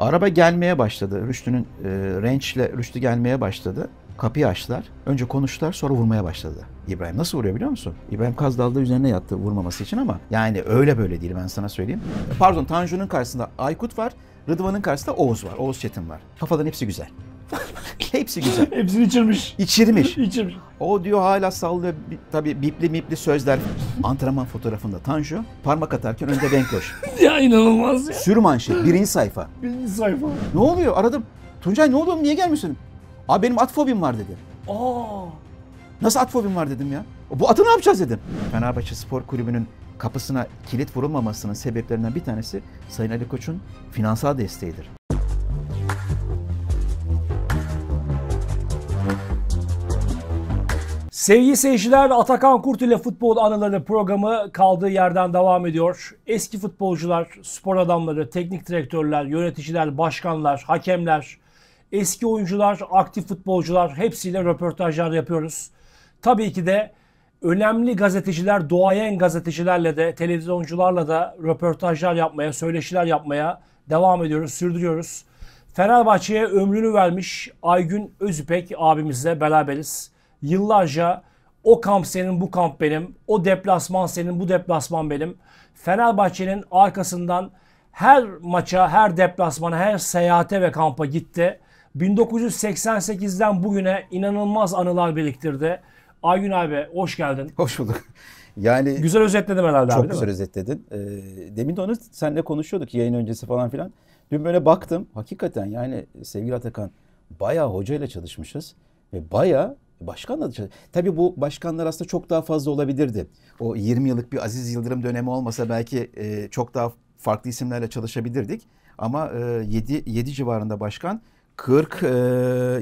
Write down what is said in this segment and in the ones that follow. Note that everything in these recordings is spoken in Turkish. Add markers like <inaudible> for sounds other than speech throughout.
Araba gelmeye başladı. Rüştü'nün e, Range'le Rüştü gelmeye başladı. Kapıyı açtılar. Önce konuştular sonra vurmaya başladı. İbrahim nasıl vuruyor biliyor musun? İbrahim Kaz dalda üzerine yattı vurmaması için ama yani öyle böyle değil ben sana söyleyeyim. Pardon Tanju'nun karşısında Aykut var. Rıdvan'ın karşısında Oğuz var. Oğuz Çetin var. Kafadan hepsi güzel. <laughs> Hepsi güzel. Hepsini içirmiş. İçirmiş. <laughs> içirmiş. O diyor hala sallıyor. Tabii bipli mipli sözler. Antrenman fotoğrafında Tanju parmak atarken önde Benkoş. <laughs> ya inanılmaz ya. Sür manşet. Birinci sayfa. Birinci sayfa. Ne oluyor? Aradım. Tuncay ne oldu? Niye gelmiyorsun? Abi benim at fobim var dedi. Aa. Nasıl at fobim var dedim ya. Bu atı ne yapacağız dedim. Fenerbahçe Spor Kulübü'nün kapısına kilit vurulmamasının sebeplerinden bir tanesi Sayın Ali Koç'un finansal desteğidir. Sevgili seyirciler Atakan Kurt ile Futbol Anıları programı kaldığı yerden devam ediyor. Eski futbolcular, spor adamları, teknik direktörler, yöneticiler, başkanlar, hakemler, eski oyuncular, aktif futbolcular hepsiyle röportajlar yapıyoruz. Tabii ki de önemli gazeteciler, doğayen gazetecilerle de, televizyoncularla da röportajlar yapmaya, söyleşiler yapmaya devam ediyoruz, sürdürüyoruz. Fenerbahçe'ye ömrünü vermiş Aygün Özüpek abimizle beraberiz yıllarca o kamp senin, bu kamp benim. O deplasman senin, bu deplasman benim. Fenerbahçe'nin arkasından her maça, her deplasmana, her seyahate ve kampa gitti. 1988'den bugüne inanılmaz anılar biriktirdi. Aygün abi hoş geldin. Hoş bulduk. Yani güzel özetledim herhalde çok abi. Çok güzel mi? özetledin. Ee, demin de onu seninle konuşuyorduk yayın öncesi falan filan. Dün böyle baktım. Hakikaten yani sevgili Atakan bayağı hocayla çalışmışız ve bayağı Başkan adı. Tabii bu başkanlar aslında çok daha fazla olabilirdi. O 20 yıllık bir Aziz Yıldırım dönemi olmasa belki e, çok daha farklı isimlerle çalışabilirdik. Ama e, 7, 7 civarında başkan 40 e,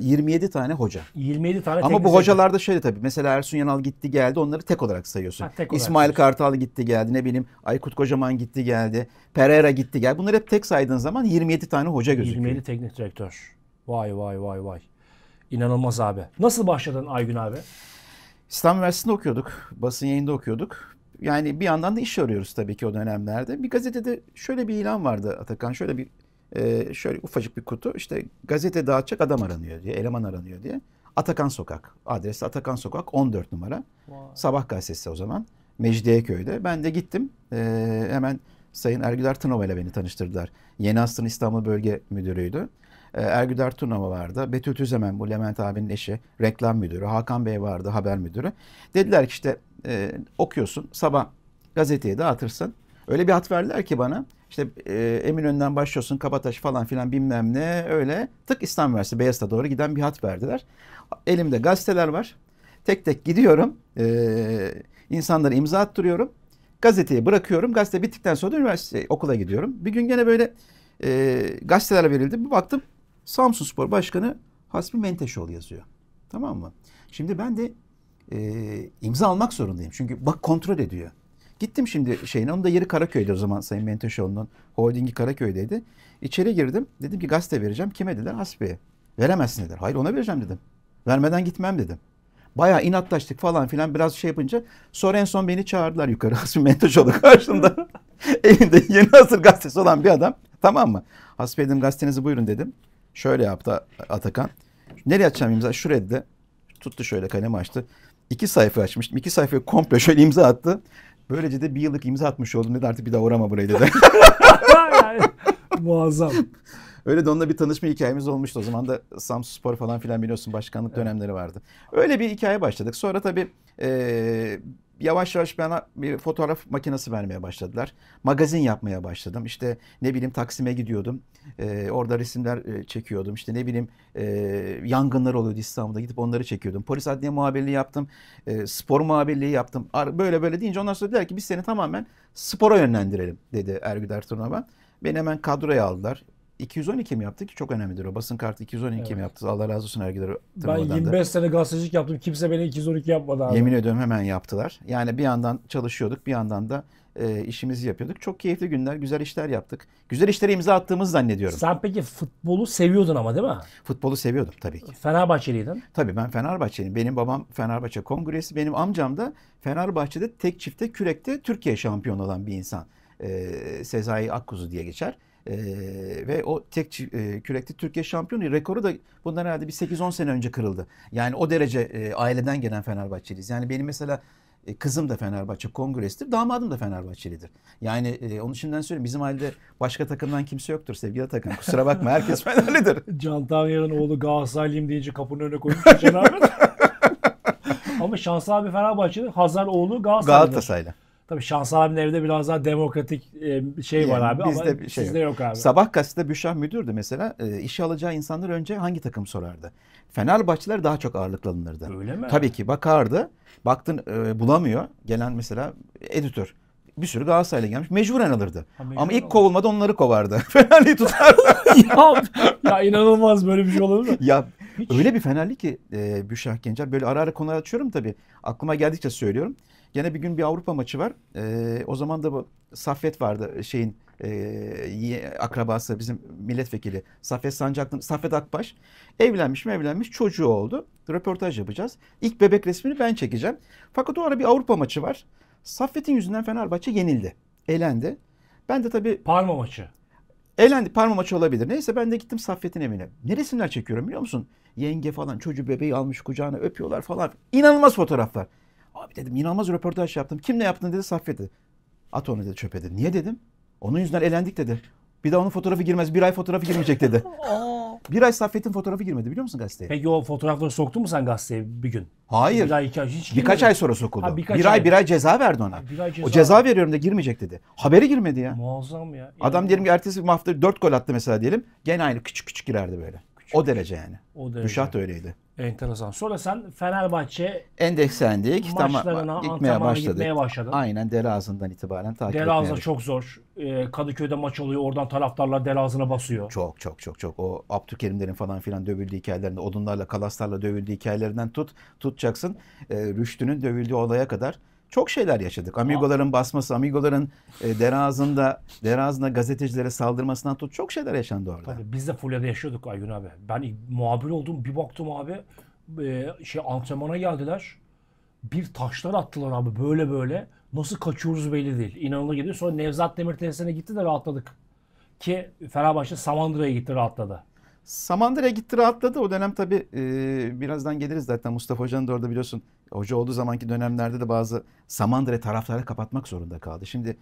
27 tane hoca. 27 tane Ama bu hocalarda de. şöyle tabii. Mesela Ersun Yanal gitti geldi onları tek olarak sayıyorsun. Ha, tek olarak İsmail sayıyorsun. Kartal gitti geldi ne bileyim Aykut Kocaman gitti geldi. Pereira gitti geldi. Bunları hep tek saydığın zaman 27 tane hoca gözüküyor. 27 teknik direktör. Vay vay vay vay. İnanılmaz abi. Nasıl başladın Aygün abi? İstanbul Üniversitesi'nde okuyorduk. Basın yayında okuyorduk. Yani bir yandan da iş arıyoruz tabii ki o dönemlerde. Bir gazetede şöyle bir ilan vardı Atakan. Şöyle bir e, şöyle ufacık bir kutu. İşte gazete dağıtacak adam aranıyor diye, eleman aranıyor diye. Atakan Sokak. Adresi Atakan Sokak 14 numara. Vay. Sabah gazetesi o zaman. Mecidiyeköy'de. Ben de gittim. E, hemen Sayın Ergüler Tınova ile beni tanıştırdılar. Yeni Asrın İstanbul Bölge Müdürü'ydü. Ee, Ergüder Tunava vardı. Betül Tüzemen bu Levent abinin eşi reklam müdürü. Hakan Bey vardı haber müdürü. Dediler ki işte e, okuyorsun sabah gazeteye dağıtırsın. Öyle bir hat verdiler ki bana işte e, Eminönü'nden başlıyorsun Kabataş falan filan bilmem ne öyle tık İstanbul Üniversitesi Beyazıt'a doğru giden bir hat verdiler. Elimde gazeteler var. Tek tek gidiyorum. E, insanlara imza attırıyorum. Gazeteyi bırakıyorum. Gazete bittikten sonra üniversite okula gidiyorum. Bir gün gene böyle e, gazeteler verildi. Bir baktım Samsun Spor Başkanı Hasbi Menteşoğlu yazıyor. Tamam mı? Şimdi ben de e, imza almak zorundayım. Çünkü bak kontrol ediyor. Gittim şimdi şeyin onun da yeri Karaköy'de o zaman Sayın Menteşoğlu'nun holdingi Karaköy'deydi. İçeri girdim. Dedim ki gazete vereceğim. Kime dediler? Hasbi'ye. Veremezsin dediler. Hayır ona vereceğim dedim. Vermeden gitmem dedim. Bayağı inatlaştık falan filan biraz şey yapınca sonra en son beni çağırdılar yukarı. <laughs> Hasbi Menteşoğlu karşımda. <laughs> Elinde yeni hazır gazetesi olan bir adam. Tamam mı? Hasbi dedim gazetenizi buyurun dedim. Şöyle yaptı Atakan. Nereye atacağım imza? Şuraya dedi. Tuttu şöyle kalemi açtı. İki sayfa açmıştım. İki sayfayı komple şöyle imza attı. Böylece de bir yıllık imza atmış oldum dedi. Artık bir daha uğrama buraya dedi. <laughs> muazzam. Öyle de onunla bir tanışma hikayemiz olmuştu. O zaman da Samsun Spor falan filan biliyorsun başkanlık evet. dönemleri vardı. Öyle bir hikaye başladık. Sonra tabii e, yavaş yavaş bana bir fotoğraf makinesi vermeye başladılar. Magazin yapmaya başladım. İşte ne bileyim Taksim'e gidiyordum. Ee, orada resimler e, çekiyordum. İşte ne bileyim e, yangınlar oluyordu İstanbul'da gidip onları çekiyordum. Polis adliye muhabirliği yaptım. E, spor muhabirliği yaptım. Böyle böyle deyince ondan sonra dediler ki biz seni tamamen spora yönlendirelim dedi Ergüder Turnava. Beni hemen kadroya aldılar. 212 mi yaptı ki çok önemlidir o. Basın kartı 212 evet. mi yaptı? Allah razı olsun Ergiler. Ben 25 sene gazetecilik yaptım. Kimse beni 212 yapmadı abi. Yemin ediyorum hemen yaptılar. Yani bir yandan çalışıyorduk bir yandan da e, işimizi yapıyorduk. Çok keyifli günler, güzel işler yaptık. Güzel işlere imza attığımızı zannediyorum. Sen peki futbolu seviyordun ama değil mi? Futbolu seviyordum tabii ki. Fenerbahçeliydin. Tabii ben Fenerbahçeliyim. Benim babam Fenerbahçe Kongresi, benim amcam da Fenerbahçe'de tek çifte kürekte Türkiye şampiyonu olan bir insan. E, Sezai Akkuzu diye geçer. Ee, ve o tek e, kürekli Türkiye şampiyonu rekoru da bundan herhalde bir 8-10 sene önce kırıldı. Yani o derece e, aileden gelen Fenerbahçeliyiz. Yani benim mesela e, kızım da Fenerbahçe kongresidir, damadım da Fenerbahçelidir. Yani e, onun şimdiden söyleyeyim bizim ailede başka takımdan kimse yoktur sevgili takım. Kusura bakma herkes <laughs> Fenerlidir. Can Tanrı'nın oğlu Galatasaraylıyım deyince kapının önüne koymuş Can <laughs> Ama Şanslı abi Fenerbahçe'de Hazar oğlu Galatasaraylı. Galatasaraylı. Tabii Şans abinin evde biraz daha demokratik e, şey yani var abi bizde ama şey sizde yok. yok abi. Sabah gazetede Büşra Müdür'dü mesela. E, işe alacağı insanlar önce hangi takım sorardı? Fenerbahçeler daha çok ağırlıklı alınırdı. Öyle mi? Tabii ki bakardı. Baktın e, bulamıyor. Gelen mesela editör bir sürü Galatasaraylı gelmiş. Mecburen alırdı. Ha, mecburen Ama ilk alır. kovulmada onları kovardı. <laughs> Fenerliği tutardı. <laughs> ya, ya inanılmaz böyle bir şey olur mu? Ya Hiç. öyle bir Fenerli ki e, Büşrah Gencer. Böyle ara ara konu açıyorum tabii. Aklıma geldikçe söylüyorum. Gene bir gün bir Avrupa maçı var. E, o zaman da bu Saffet vardı e, şeyin e, akrabası bizim milletvekili Saffet Sancaklı, Saffet Akbaş evlenmiş mi evlenmiş çocuğu oldu. Röportaj yapacağız. İlk bebek resmini ben çekeceğim. Fakat o ara bir Avrupa maçı var. Saffet'in yüzünden Fenerbahçe yenildi. Elendi. Ben de tabii... Parma maçı. Elendi. Parma maçı olabilir. Neyse ben de gittim Saffet'in evine. Ne resimler çekiyorum biliyor musun? Yenge falan çocuğu bebeği almış kucağına öpüyorlar falan. İnanılmaz fotoğraflar. Abi dedim inanılmaz röportaj yaptım. Kimle yaptın dedi Saffet At onu dedi çöpe dedi. Niye dedim? Onun yüzünden elendik dedi. Bir daha onun fotoğrafı girmez. Bir ay fotoğrafı girmeyecek dedi. <laughs> <laughs> bir ay Saffet'in fotoğrafı girmedi biliyor musun gazeteye? Peki o fotoğrafları soktun mu sen gazeteye bir gün? Hayır. Bir ay, iki ay, hiç birkaç ay sonra sokuldu. Ha, birkaç bir ay, ay bir ay ceza verdi ona. Bir ay ceza o ceza verdi. veriyorum da girmeyecek dedi. Haberi girmedi ya. Muazzam ya. Adam yani... diyelim ki ertesi hafta dört gol attı mesela diyelim. Gene aynı küçük küçük girerdi böyle. O derece yani. O derece. Büşat öyleydi. Enteresan. Sonra sen Fenerbahçe endekslendik. Maçlarına tamam, gitmeye başladık. Gitmeye başladın. Aynen Delazı'ndan itibaren takip etmeye Delazı çok zor. Ee, Kadıköy'de maç oluyor. Oradan taraftarlar Delazı'na basıyor. Çok çok çok çok. O Abdülkerimlerin falan filan dövüldüğü hikayelerinde, odunlarla, kalaslarla dövüldüğü hikayelerinden tut. Tutacaksın. Ee, Rüştü'nün dövüldüğü olaya kadar çok şeyler yaşadık. Amigoların basması, Amigoların e, derazında, derazında gazetecilere saldırmasından tut çok şeyler yaşandı orada. Tabii biz de Fulya'da yaşıyorduk Aygün abi. Ben muhabir oldum bir baktım abi e, şey antrenmana geldiler. Bir taşlar attılar abi böyle böyle. Nasıl kaçıyoruz belli değil. İnanılır gidiyor. Sonra Nevzat Demirtaş'a gitti de rahatladık. Ki Fenerbahçe Samandıra'ya gitti rahatladı. Samandıra'ya gitti rahatladı. O dönem tabii e, birazdan geliriz zaten. Mustafa Hoca'nın da orada biliyorsun hoca olduğu zamanki dönemlerde de bazı Samandıra tarafları kapatmak zorunda kaldı. Şimdi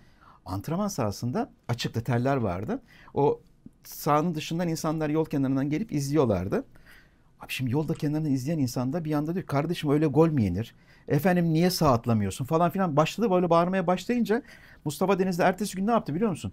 antrenman sahasında açıkta teller vardı. O sahanın dışından insanlar yol kenarından gelip izliyorlardı. Abi şimdi yolda kenarını izleyen insan da bir anda diyor kardeşim öyle gol mü yenir? Efendim niye sağ atlamıyorsun falan filan başladı böyle bağırmaya başlayınca Mustafa Denizli ertesi gün ne yaptı biliyor musun?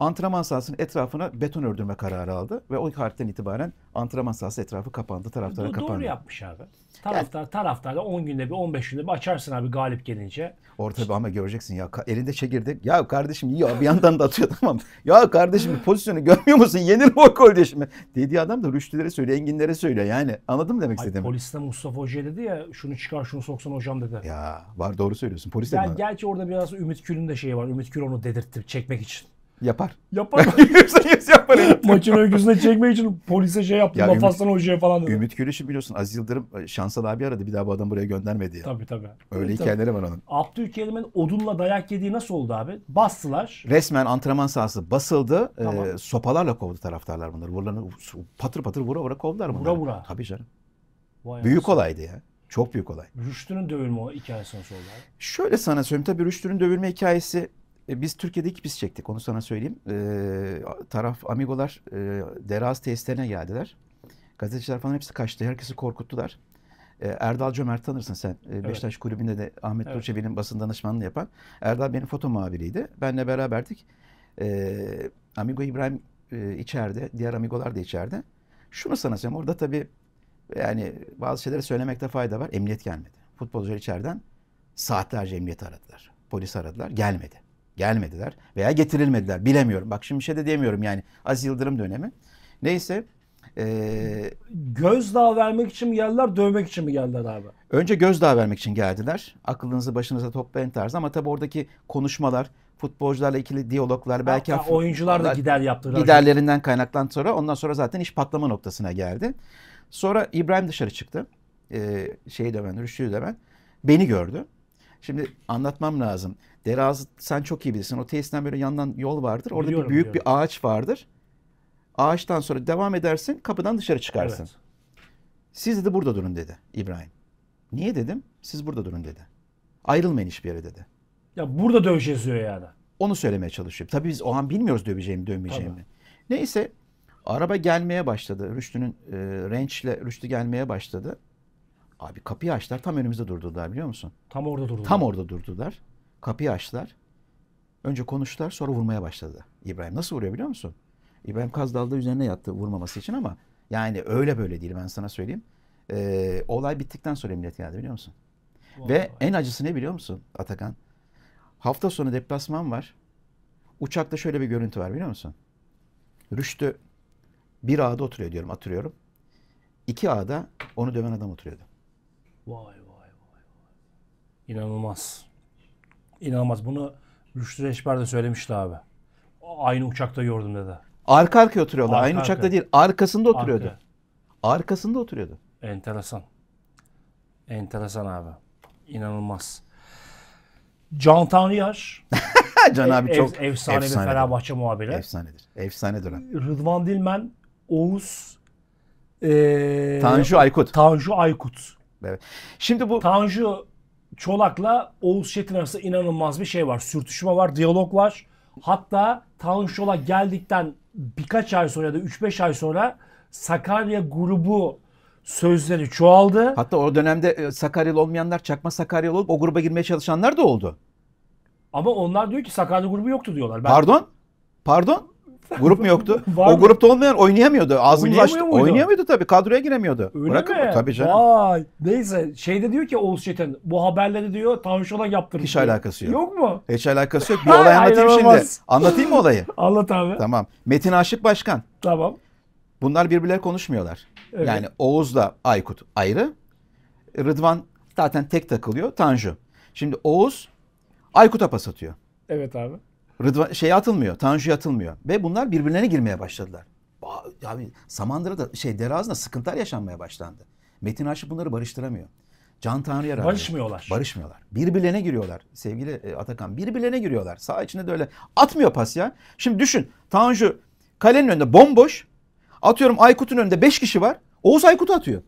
antrenman sahasının etrafına beton ördürme kararı aldı ve o tarihten itibaren antrenman sahası etrafı kapandı, taraftara Do- kapandı. Doğru yapmış abi. Taraftar yani, taraftar da 10 günde bir 15 günde bir açarsın abi galip gelince. Orada işte. ama göreceksin ya elinde çekirdek. Ya kardeşim ya bir yandan da atıyor <laughs> tamam. Ya kardeşim pozisyonu görmüyor musun? Yenir o gol Dediği adam da Rüştülere söyle, Enginlere söyle. Yani anladın mı demek istediğimi? Polis de Mustafa Hoca dedi ya şunu çıkar şunu soksan hocam dedi. Ya var doğru söylüyorsun. Polis de yani, Gerçi orada biraz Ümit Kül'ün de şeyi var. Ümit Kül onu dedirtti çekmek için. Yapar. Yapar. <laughs> Yüzde yapar. Makine öyküsüne çekmek için polise şey yaptı. Ya Lafaslan Hoca'ya falan dedi. Ümit Gülüş'ü biliyorsun Aziz Yıldırım e, Şansal abi aradı. Bir daha bu adam buraya göndermedi ya. Tabii tabii. Öyle evet, hikayeleri tabii. var onun. Abdülkerim'in odunla dayak yediği nasıl oldu abi? Bastılar. Resmen antrenman sahası basıldı. E, tamam. E, sopalarla kovdu taraftarlar bunları. Vurulanı, patır patır vura vura kovdular bunları. Vura vura. Tabii canım. Vay Büyük anasın. olaydı ya. Çok büyük olay. Rüştü'nün dövülme hikayesi nasıl oldu? Şöyle sana söyleyeyim. Tabii Rüştü'nün dövülme hikayesi e, biz Türkiye'deki biz çektik onu sana söyleyeyim. E, taraf Amigolar e, Deraz testlerine geldiler. Gazeteciler falan hepsi kaçtı. Herkesi korkuttular. E, Erdal Cömert tanırsın sen. E, Beşiktaş evet. Kulübü'nde de Ahmet evet. Durçevi'nin basın danışmanını yapan. Erdal benim foto muhabiriydi. Benle beraberdik. E, Amigo İbrahim e, içeride. Diğer Amigolar da içeride. Şunu sana söyleyeyim. Orada tabii yani bazı şeyleri söylemekte fayda var. Emniyet gelmedi. Futbolcular içeriden saatlerce emniyet aradılar. Polis aradılar. Gelmedi. Gelmediler veya getirilmediler. Bilemiyorum. Bak şimdi bir şey de diyemiyorum yani. Az Yıldırım dönemi. Neyse. Ee, gözdağı vermek için mi geldiler, dövmek için mi geldiler abi? Önce gözdağı vermek için geldiler. Aklınızı başınıza toplayın tarzı ama tabii oradaki konuşmalar, futbolcularla ikili diyaloglar belki Hatta oyuncular da gider yaptılar. Giderlerinden kaynaklan sonra ondan sonra zaten iş patlama noktasına geldi. Sonra İbrahim dışarı çıktı. Ee, şeyi de ben, Rüştü'yü Beni gördü. Şimdi anlatmam lazım. Derazı sen çok iyi bilirsin. O tesisten böyle yandan yol vardır. Orada biliyorum, bir büyük biliyorum. bir ağaç vardır. Ağaçtan sonra devam edersin kapıdan dışarı çıkarsın. Evet. Siz de burada durun dedi İbrahim. Niye dedim? Siz burada durun dedi. Ayrılmayın hiçbir yere dedi. Ya burada dövüşeceğiz diyor da Onu söylemeye çalışıyor. Tabii biz o an bilmiyoruz döveceğimi dövmeyeceğimi. Tabii. Neyse araba gelmeye başladı. Rüştü'nün e, Range'le Rüştü gelmeye başladı. Abi kapıyı açtılar tam önümüzde durdular biliyor musun? Tam orada durdular. Tam orada durdular. Kapıyı açtılar. Önce konuştular sonra vurmaya başladı. İbrahim nasıl vuruyor biliyor musun? İbrahim kaz dalda üzerine yattı vurmaması için ama yani öyle böyle değil ben sana söyleyeyim. Ee, olay bittikten sonra millet geldi biliyor musun? Vallahi. Ve en acısı ne biliyor musun Atakan? Hafta sonu deplasman var. Uçakta şöyle bir görüntü var biliyor musun? Rüştü bir ağda oturuyor diyorum atırıyorum. İki ağda onu döven adam oturuyordu. Vay vay vay. vay. İnanılmaz. İnanılmaz. Bunu Rüştü Reşber de söylemişti abi. Aynı uçakta yordum dedi. Arka arkaya oturuyorlar. Arka, Aynı arka. uçakta değil. Arkasında oturuyordu. Arka. Arkasında oturuyordu. Enteresan. Enteresan abi. İnanılmaz. Can Tanrıyaş. <laughs> Can abi e, ev, çok efsanedir bir Fenerbahçe muhabiri. Efsanedir. Efsanedir. Rıdvan Dilmen, Oğuz ee, Tanju Aykut. Tanju Aykut. Evet. Şimdi bu Tanju Çolak'la Oğuz Çetin arasında inanılmaz bir şey var. Sürtüşme var, diyalog var. Hatta Tanju Çolak geldikten birkaç ay sonra ya da 3-5 ay sonra Sakarya grubu sözleri çoğaldı. Hatta o dönemde e, Sakaryalı olmayanlar çakma Sakaryalı olup o gruba girmeye çalışanlar da oldu. Ama onlar diyor ki Sakarya grubu yoktu diyorlar. Ben... Pardon? Pardon? <laughs> Grup mu yoktu? <laughs> o grupta olmayan oynayamıyordu. Ağzımız açtı. Muydu? Oynayamıyordu tabii. Kadroya giremiyordu. Öyle Bırakın mi? Tabii canım. Vay. Neyse şeyde diyor ki Oğuz Çetin bu haberleri diyor Tanşon'a yaptırdı. Hiç diyor. alakası yok. Yok mu? Hiç alakası yok. <laughs> Bir olay anlatayım şimdi. Anlatayım mı olayı? Anlat abi. Tamam. Metin Aşık Başkan. Tamam. Bunlar birbirleri konuşmuyorlar. Evet. Yani Oğuz'la Aykut ayrı. Rıdvan zaten tek takılıyor. Tanju. Şimdi Oğuz Aykut'a pas atıyor. Evet abi. Rıdvan şey atılmıyor, Tanju atılmıyor ve bunlar birbirlerine girmeye başladılar. Abi Samandıra'da şey Deraz'da sıkıntılar yaşanmaya başlandı. Metin Aşı bunları barıştıramıyor. Can Tanrı'ya Barışmıyorlar. Barışmıyorlar. Birbirlerine giriyorlar sevgili e, Atakan. Birbirlerine giriyorlar. Sağ içinde de öyle atmıyor pas ya. Şimdi düşün Tanju kalenin önünde bomboş. Atıyorum Aykut'un önünde 5 kişi var. Oğuz Aykut atıyor.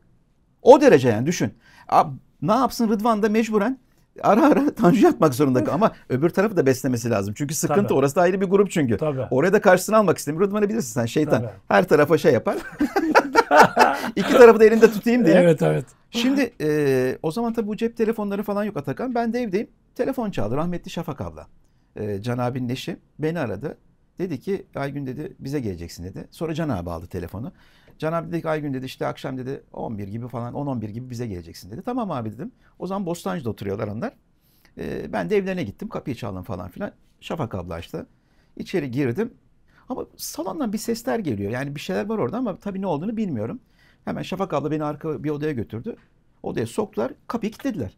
O derece yani düşün. Abi, ne yapsın Rıdvan da mecburen ara ara <laughs> tanju atmak zorunda Ama öbür tarafı da beslemesi lazım. Çünkü sıkıntı Tabii. orası da ayrı bir grup çünkü. Tabii. Oraya da karşısına almak istemiyor. Rıdvan'ı sen şeytan. Tabii. Her tarafa şey yapar. <laughs> İki tarafı da elinde tutayım diye. Evet evet. Şimdi e, o zaman tabii bu cep telefonları falan yok Atakan. Ben de evdeyim. Telefon çaldı rahmetli Şafak abla. E, Can abinin eşi beni aradı. Dedi ki Aygün dedi bize geleceksin dedi. Sonra Can abi aldı telefonu. Cenab-ı dedi ki Aygün dedi işte akşam dedi 11 gibi falan 10-11 gibi bize geleceksin dedi. Tamam abi dedim. O zaman Bostancı'da oturuyorlar onlar. Ee, ben de evlerine gittim kapıyı çaldım falan filan. Şafak abla açtı. İçeri girdim. Ama salondan bir sesler geliyor. Yani bir şeyler var orada ama tabii ne olduğunu bilmiyorum. Hemen Şafak abla beni arka bir odaya götürdü. Odaya soktular. Kapıyı kilitlediler.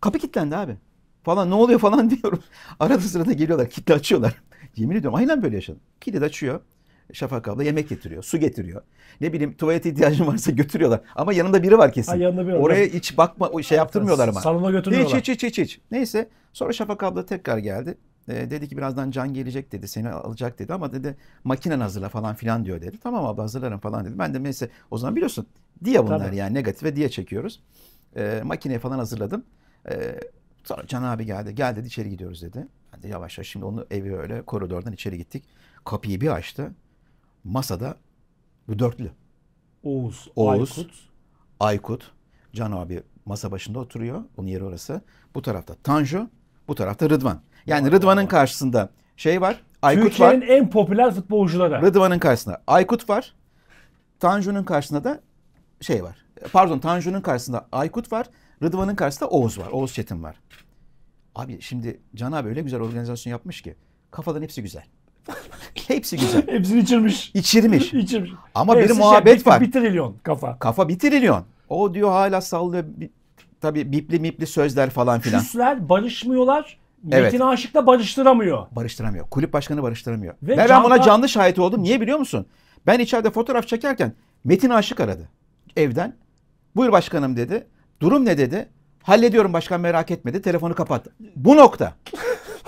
Kapı kilitlendi abi. Falan ne oluyor falan <laughs> diyorum. Arada sırada geliyorlar. Kilitli açıyorlar. Yemin ediyorum aynen böyle yaşadım. Kilit açıyor. Şafak abla yemek getiriyor, su getiriyor. Ne bileyim tuvalet ihtiyacın varsa götürüyorlar. Ama yanında biri var kesin. Ha, yanında biri Oraya hiç bakma o şey yaptırmıyorlar ama. Salona götürmüyorlar. Hiç hiç hiç hiç. Neyse sonra Şafak abla tekrar geldi. E, dedi ki birazdan Can gelecek dedi seni alacak dedi ama dedi makinen hazırla falan filan diyor dedi. Tamam abla hazırlarım falan dedi. Ben de neyse o zaman biliyorsun diye bunlar Tabii. yani negatife diye çekiyoruz. E, makineyi falan hazırladım. E, sonra Can abi geldi gel dedi içeri gidiyoruz dedi. Ben de yavaş yavaş şimdi onu evi öyle koridordan içeri gittik. Kapıyı bir açtı masada bu dörtlü. Oğuz, Oğuz Aykut. Aykut. Can abi masa başında oturuyor. Onun yeri orası. Bu tarafta Tanju, bu tarafta Rıdvan. Yani Rıdvan'ın karşısında şey var. Aykut Türkiye'nin var. en popüler futbolcuları. Rıdvan'ın karşısında Aykut var. Tanju'nun karşısında da şey var. Pardon Tanju'nun karşısında Aykut var. Rıdvan'ın karşısında Oğuz var. Oğuz Çetin var. Abi şimdi Can abi öyle güzel organizasyon yapmış ki kafadan hepsi güzel. <laughs> Hepsi güzel. <laughs> Hepsini içirmiş. İçirmiş. <laughs> içirmiş. Ama bir şey muhabbet şey, var. Bir trilyon kafa. Kafa bir trilyon. O diyor hala sallıyor. tabi bipli mipli sözler falan filan. Küsler barışmıyorlar. Metin evet. Aşık da barıştıramıyor. Barıştıramıyor. Kulüp başkanı barıştıramıyor. Ve, ben canlı... buna canlı şahit oldum. Niye biliyor musun? Ben içeride fotoğraf çekerken Metin Aşık aradı evden. Buyur başkanım dedi. Durum ne dedi? Hallediyorum başkan merak etmedi. Telefonu kapattı. Bu nokta.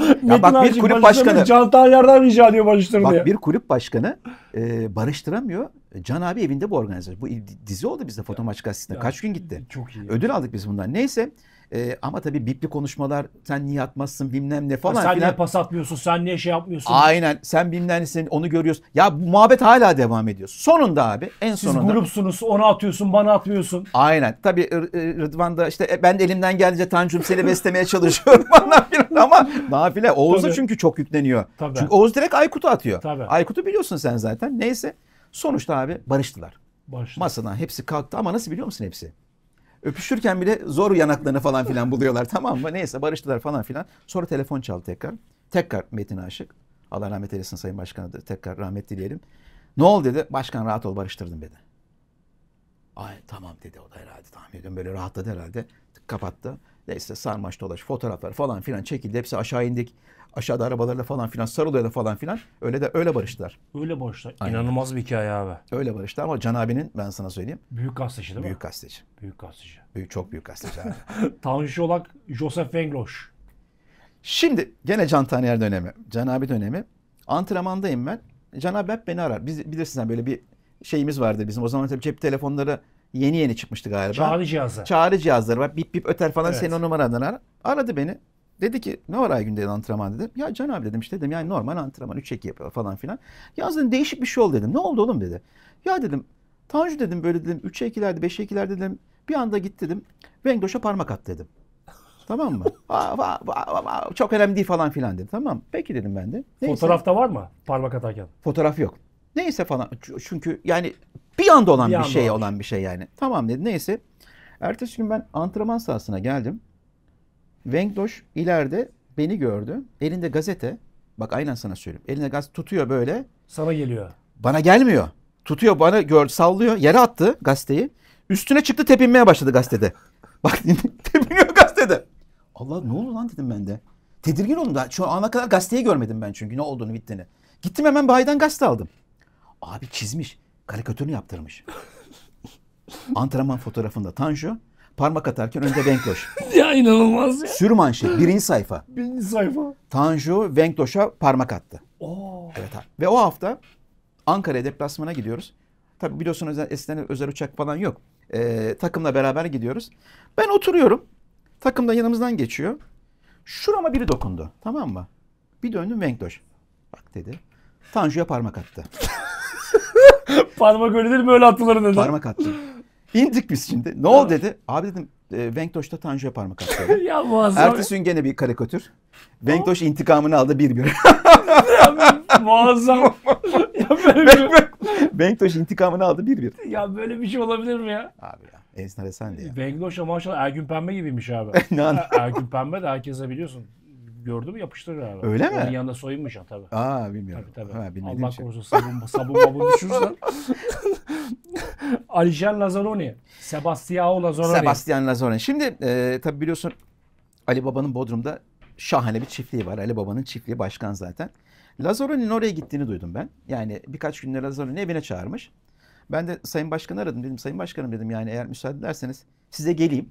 <laughs> ya bak bir kulüp başkanı. Cantarlardan rica ediyor barıştır bak, diye. Bak bir kulüp başkanı e, barıştıramıyor. Can abi evinde bu organizasyon. Bu dizi oldu bizde foto maç gazetesinde. Kaç gün gitti. Çok iyi. Ödül aldık biz bundan. Neyse e, ama tabii bipli konuşmalar sen niye atmazsın bilmem ne falan. Ha, sen filan. niye pas atmıyorsun sen niye şey yapmıyorsun. Aynen sen bilmem nesin onu görüyorsun. Ya bu muhabbet hala devam ediyor. Sonunda abi en Siz sonunda. Siz grupsunuz onu atıyorsun bana atmıyorsun. Aynen tabii Rıdvan da işte e, ben de elimden geldiğince Tanju'm seni beslemeye çalışıyorum <laughs> falan filan ama nafile Oğuz'a tabii. çünkü çok yükleniyor. Tabii. Çünkü Oğuz direkt Aykut'u atıyor. Tabii. Aykut'u biliyorsun sen zaten neyse. Sonuçta abi barıştılar. Barıştılar. Masadan hepsi kalktı ama nasıl biliyor musun hepsi? Öpüşürken bile zor yanaklarını falan filan buluyorlar tamam mı? Neyse barıştılar falan filan. Sonra telefon çaldı tekrar. Tekrar Metin Aşık. Allah rahmet eylesin Sayın Başkan'a da tekrar rahmet dileyelim. Ne oldu dedi. Başkan rahat ol barıştırdım dedi. Ay tamam dedi o da herhalde tamam dedim Böyle rahatladı herhalde. Tık, kapattı. Neyse sarmaş dolaş fotoğraflar falan filan çekildi. Hepsi aşağı indik. Aşağıda arabalarla falan filan sarılıyor da falan filan. Öyle de öyle barıştılar. Öyle barıştılar. Aynen. İnanılmaz bir hikaye abi. Öyle barıştılar ama Can abinin ben sana söyleyeyim. Büyük gazeteci değil mi? Büyük gazeteci. Büyük gazeteci. Büyük, çok büyük gazeteci abi. <laughs> Tanju Çolak, Joseph Vengloş. Şimdi gene Can Taner dönemi. Can abi dönemi. Antrenmandayım ben. Can abi hep beni arar. Biz, bilirsin sen böyle bir şeyimiz vardı bizim. O zaman tabii cep telefonları yeni yeni çıkmıştı galiba. Çağrı cihazı. Çağrı cihazları var. Bip bip öter falan evet. senin o numaradan ara. Aradı beni. Dedi ki ne var ay günde antrenman dedim. Ya Can abi dedim işte dedim yani normal antrenman 3 çek yapıyor falan filan. Ya dedim değişik bir şey oldu dedim. Ne oldu oğlum dedi. Ya dedim Tanju dedim böyle dedim 3'e 2'lerde 5'e 2'lerde dedim. Bir anda git dedim. Bengdoş'a parmak at dedim. <laughs> Tamam mı? Aa, va, va, va, çok önemli değil falan filan dedi. Tamam. Peki dedim ben de. Neyse. Fotoğrafta var mı parmak atarken? Fotoğraf yok. Neyse falan. Çünkü yani bir anda olan bir, bir anda şey olmuş. olan bir şey yani. Tamam dedi. Neyse. Ertesi gün ben antrenman sahasına geldim. Wengdoş ileride beni gördü. Elinde gazete. Bak aynen sana söyleyeyim. Elinde gaz tutuyor böyle. Sana geliyor. Bana gelmiyor. Tutuyor bana gör sallıyor. Yere attı gazeteyi. Üstüne çıktı tepinmeye başladı gazetede. <laughs> Bak <laughs> tepiniyor gazetede. Allah ne oldu lan dedim ben de. Tedirgin oldum da. Şu ana kadar gazeteyi görmedim ben çünkü ne olduğunu bittiğini. Gittim hemen bayiden gazete aldım. Abi çizmiş. Karikatürünü yaptırmış. Antrenman fotoğrafında Tanju parmak atarken önde Venkdoş. <laughs> ya inanılmaz ya. Sür manşet birinci sayfa. Birinci sayfa. Tanju Venkdoş'a parmak attı. Oo. Evet abi. Ve o hafta Ankara'ya deplasmana gidiyoruz. Tabi biliyorsunuz eskiden özel uçak falan yok. Ee, takımla beraber gidiyoruz. Ben oturuyorum. Takım da yanımızdan geçiyor. Şurama biri dokundu. Tamam mı? Bir döndüm Venkdoş. Bak dedi. Tanju'ya parmak attı. <laughs> Parmak öyle değil mi? Öyle attılar dedi. Parmak attı. İndik biz şimdi. Ne oldu dedi. Abi dedim e, Venktoş'ta Tanju'ya parmak attı. <laughs> ya muazzam. Ertesi gün gene bir karikatür. Venktoş intikamını aldı bir gün. muazzam. <laughs> ya Venktoş intikamını aldı bir bir. Ya böyle bir şey olabilir mi ya? Abi ya. Enteresan ya. Venktoş maşallah Ergün Pembe gibiymiş abi. ne Ergün Pembe de herkese biliyorsun gördü mü yapıştırır abi. Öyle mi? Onun yanında soyunmuş ya tabii. Aa bilmiyorum. Tabii tabii. Ha, Allah korusun sabun, sabun babun düşürsen. <laughs> Alişan Lazaroni. Sebastiao Lazaroni. Sebastian Lazaroni. Şimdi e, tabii biliyorsun Ali Baba'nın Bodrum'da şahane bir çiftliği var. Ali Baba'nın çiftliği başkan zaten. Lazaroni'nin oraya gittiğini duydum ben. Yani birkaç günde Lazaroni evine çağırmış. Ben de Sayın Başkan'ı aradım. Dedim Sayın Başkanım dedim yani eğer müsaade ederseniz size geleyim.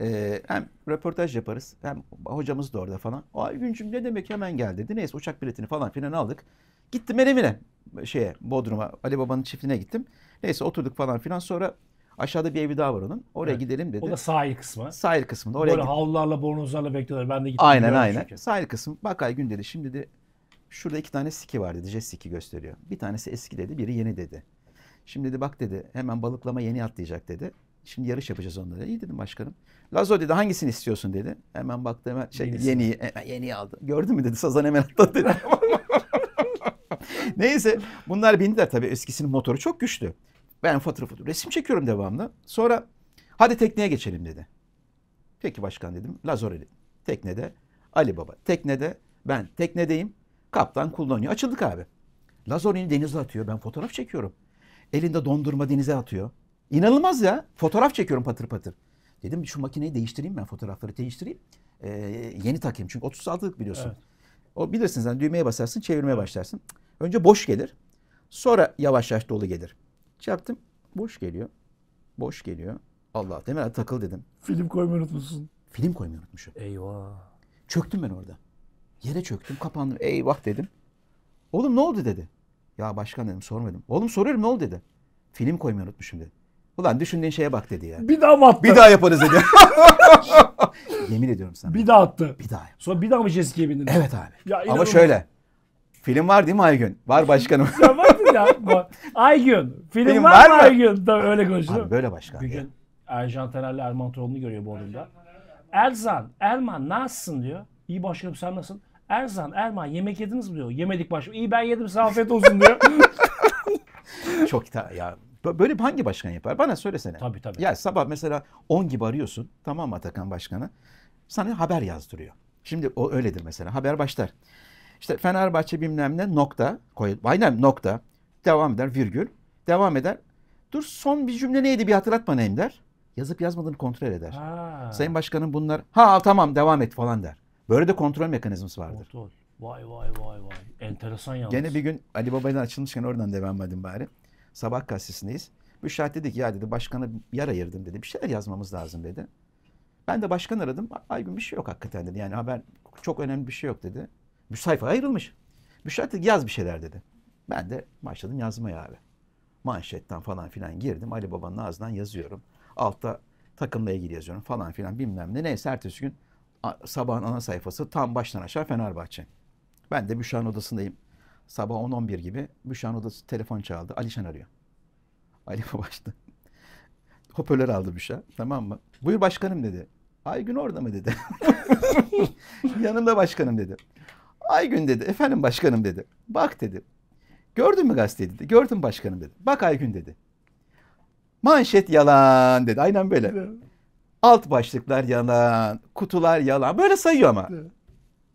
Ee, hem röportaj yaparız hem hocamız da orada falan. Ay Güncüm ne demek hemen gel dedi. Neyse uçak biletini falan filan aldık. Gittim Eremine şeye Bodrum'a Ali Baba'nın çiftliğine gittim. Neyse oturduk falan filan sonra aşağıda bir evi daha var onun. Oraya evet. gidelim dedi. O da sahil kısmı. Sahil kısmında. Oraya Böyle gittim. havlularla bornozlarla bekliyorlar. Ben de gittim. Aynen aynen. Çünkü. Sahil kısmı. Bak Aygün dedi şimdi de şurada iki tane siki var dedi. Jet siki gösteriyor. Bir tanesi eski dedi biri yeni dedi. Şimdi dedi bak dedi hemen balıklama yeni atlayacak dedi. Şimdi yarış yapacağız onlara. İyi dedim başkanım. Lazo dedi hangisini istiyorsun dedi. Hemen baktı hemen şey yeni e, e, yeniyi aldı. Gördün mü dedi Sazan hemen atladı. <laughs> Neyse bunlar bindiler tabii eskisinin motoru çok güçlü. Ben fotoğrafı resim çekiyorum devamlı. Sonra hadi tekneye geçelim dedi. Peki başkan dedim. Lazor dedim. Teknede Ali Baba teknede ben teknedeyim. Kaptan kullanıyor. Açıldık abi. Lazor denize atıyor. Ben fotoğraf çekiyorum. Elinde dondurma denize atıyor. İnanılmaz ya. Fotoğraf çekiyorum patır patır. Dedim şu makineyi değiştireyim ben fotoğrafları değiştireyim. Ee, yeni takayım çünkü 36'lık biliyorsun. Evet. O bilirsin sen düğmeye basarsın çevirmeye başlarsın. Önce boş gelir. Sonra yavaş yavaş dolu gelir. Çarptım boş geliyor. Boş geliyor. Allah demin takıl dedim. Film koymayı unutmuşsun. Film koymayı unutmuşum. Eyvah. Çöktüm ben orada. Yere çöktüm kapandım. Eyvah dedim. Oğlum ne oldu dedi. Ya başkan dedim sormadım. Oğlum soruyorum ne oldu dedi. Film koymayı unutmuşum dedi. Ulan düşündüğün şeye bak dedi ya. Bir daha mı attı? Bir daha yaparız dedi. <laughs> <laughs> Yemin ediyorum sana. Bir daha attı. Bir daha. Sonra bir daha mı Jessica'ya bindin? Evet abi. Ya, Ama şöyle. Film var değil mi Aygün? Var başkanım. <laughs> Ya vardı ya. Aygün. Film, Film var, var mı Aygün? Tabii öyle konuşuyor. Abi böyle başkan. Bir ya. gün Ercan Taner'le Erman Toroğlu'nu görüyor bu Bodrum'da. Erzan, Erman nasılsın diyor. İyi başkanım sen nasılsın? Erzan, Erman yemek yediniz mi diyor. Yemedik başkanım. İyi ben yedim size afiyet olsun diyor. Çok ita- ya Böyle hangi başkan yapar? Bana söylesene. Tabii tabii. Ya sabah mesela 10 gibi arıyorsun tamam mı Atakan Başkan'ı? Sana haber yazdırıyor. Şimdi o öyledir mesela. Haber başlar. İşte Fenerbahçe bilmem ne nokta koy. Aynen nokta. Devam eder virgül. Devam eder. Dur son bir cümle neydi bir hatırlat bana hem der. Yazıp yazmadığını kontrol eder. Ha. Sayın Başkanım bunlar ha tamam devam et falan der. Böyle de kontrol mekanizması vardır. Kontrol. Vay vay vay vay. Enteresan yalnız. Gene bir gün Ali Baba'dan açılmışken oradan devam edin bari. Sabah gazetesindeyiz. Büşra dedi ki ya dedi başkana yer ayırdım dedi. Bir şeyler yazmamız lazım dedi. Ben de başkan aradım. Aygün bir şey yok hakikaten dedi. Yani haber çok önemli bir şey yok dedi. Bir sayfa ayrılmış. Büşra dedi yaz bir şeyler dedi. Ben de başladım yazmaya abi. Manşetten falan filan girdim. Ali Baba'nın ağzından yazıyorum. Altta takımla ilgili yazıyorum falan filan bilmem ne. Neyse ertesi gün sabahın ana sayfası tam baştan aşağı Fenerbahçe. Ben de Büşra'nın odasındayım. Sabah 10-11 gibi Büşra'nın odası telefon çaldı. Alişan arıyor. Ali Babaş'tı. <laughs> Hoparlörü aldı Büşra. Tamam mı? Buyur başkanım dedi. Aygün orada mı dedi. <laughs> Yanımda başkanım dedi. Aygün dedi. Efendim başkanım dedi. Bak dedi. Gördün mü gazeteyi dedi. Gördüm başkanım dedi. Bak Aygün dedi. Manşet yalan dedi. Aynen böyle. Alt başlıklar yalan, kutular yalan. Böyle sayıyor ama.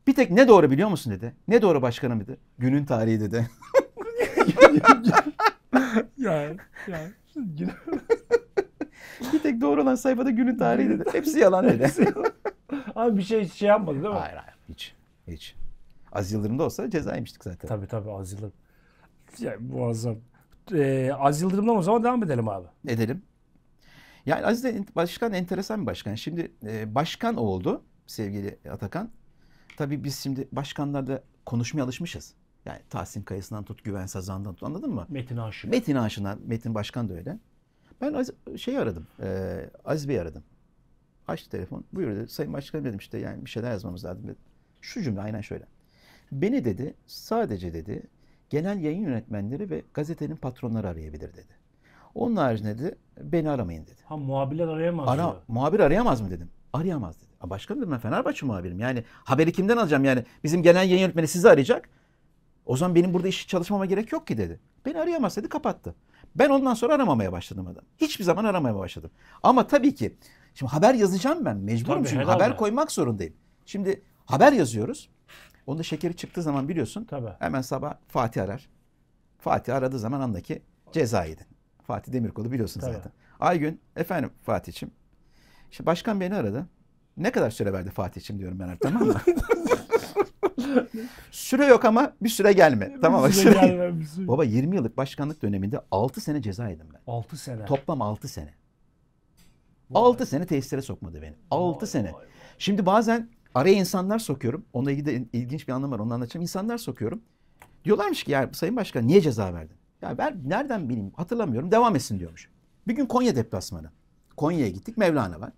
Bir tek ne doğru biliyor musun dedi. Ne doğru başkanım dedi. Günün tarihi dedi. <laughs> yani, yani. <laughs> bir tek doğru olan sayfada günün tarihi dedi. Hepsi yalan dedi. Abi bir şey şey yapmadı değil mi? Hayır hayır hiç. Hiç. Az Yıldırım'da olsa ceza yemiştik zaten. Tabii tabii Az Yıldırım. Yani muazzam. Ee, Az Yıldırım'dan o zaman devam edelim abi. Edelim. Yani Aziz de başkan enteresan bir başkan. Şimdi e, başkan oldu sevgili Atakan tabii biz şimdi başkanlarda konuşmaya alışmışız. Yani Tahsin Kayısından tut, Güven Sazan'dan tut anladın mı? Metin Aşık. Metin Aşık'dan, Metin Başkan da öyle. Ben Az, şey aradım, e, Aziz Bey'i aradım. Açtı telefon, buyur dedi. Sayın Başkanım dedim işte yani bir şeyler yazmamız lazım dedi. Şu cümle aynen şöyle. Beni dedi, sadece dedi, genel yayın yönetmenleri ve gazetenin patronları arayabilir dedi. Onun haricinde dedi, beni aramayın dedi. Ha muhabirler arayamaz Ara, diyor. Muhabir arayamaz mı dedim. Arayamaz dedi. Başkanım ben Fenerbahçe muhabirim. Yani haberi kimden alacağım yani? Bizim genel yayın yönetmeni sizi arayacak. O zaman benim burada iş çalışmama gerek yok ki dedi. Beni arayamaz dedi kapattı. Ben ondan sonra aramamaya başladım adam. Hiçbir zaman aramaya başladım. Ama tabii ki şimdi haber yazacağım ben mecburum tabii, çünkü haber abi. koymak zorundayım. Şimdi haber yazıyoruz. Onda şekeri çıktığı zaman biliyorsun tabii. hemen sabah Fatih arar. Fatih aradığı zaman andaki cezaydı. Fatih Demirkol'u biliyorsun tabii. zaten. Aygün efendim Fatih'im. İşte başkan beni aradı. Ne kadar süre verdi Fatih'im diyorum ben artık tamam mı? <laughs> süre yok ama bir süre gelme. Bir tamam mı? Süre süre. Baba 20 yıllık başkanlık döneminde 6 sene ceza yedim ben. 6 sene. Toplam 6 sene. Vay. 6 sene tesislere sokmadı beni. 6 vay, sene. Vay. Şimdi bazen araya insanlar sokuyorum. Onunla ilgili de ilginç bir anlam var. Onu anlatacağım. İnsanlar sokuyorum. Diyorlarmış ki ya Sayın Başkan niye ceza verdin? Ya ben nereden bileyim hatırlamıyorum. Devam etsin diyormuş. Bir gün Konya deplasmanı. Konya'ya gittik. Mevlana var.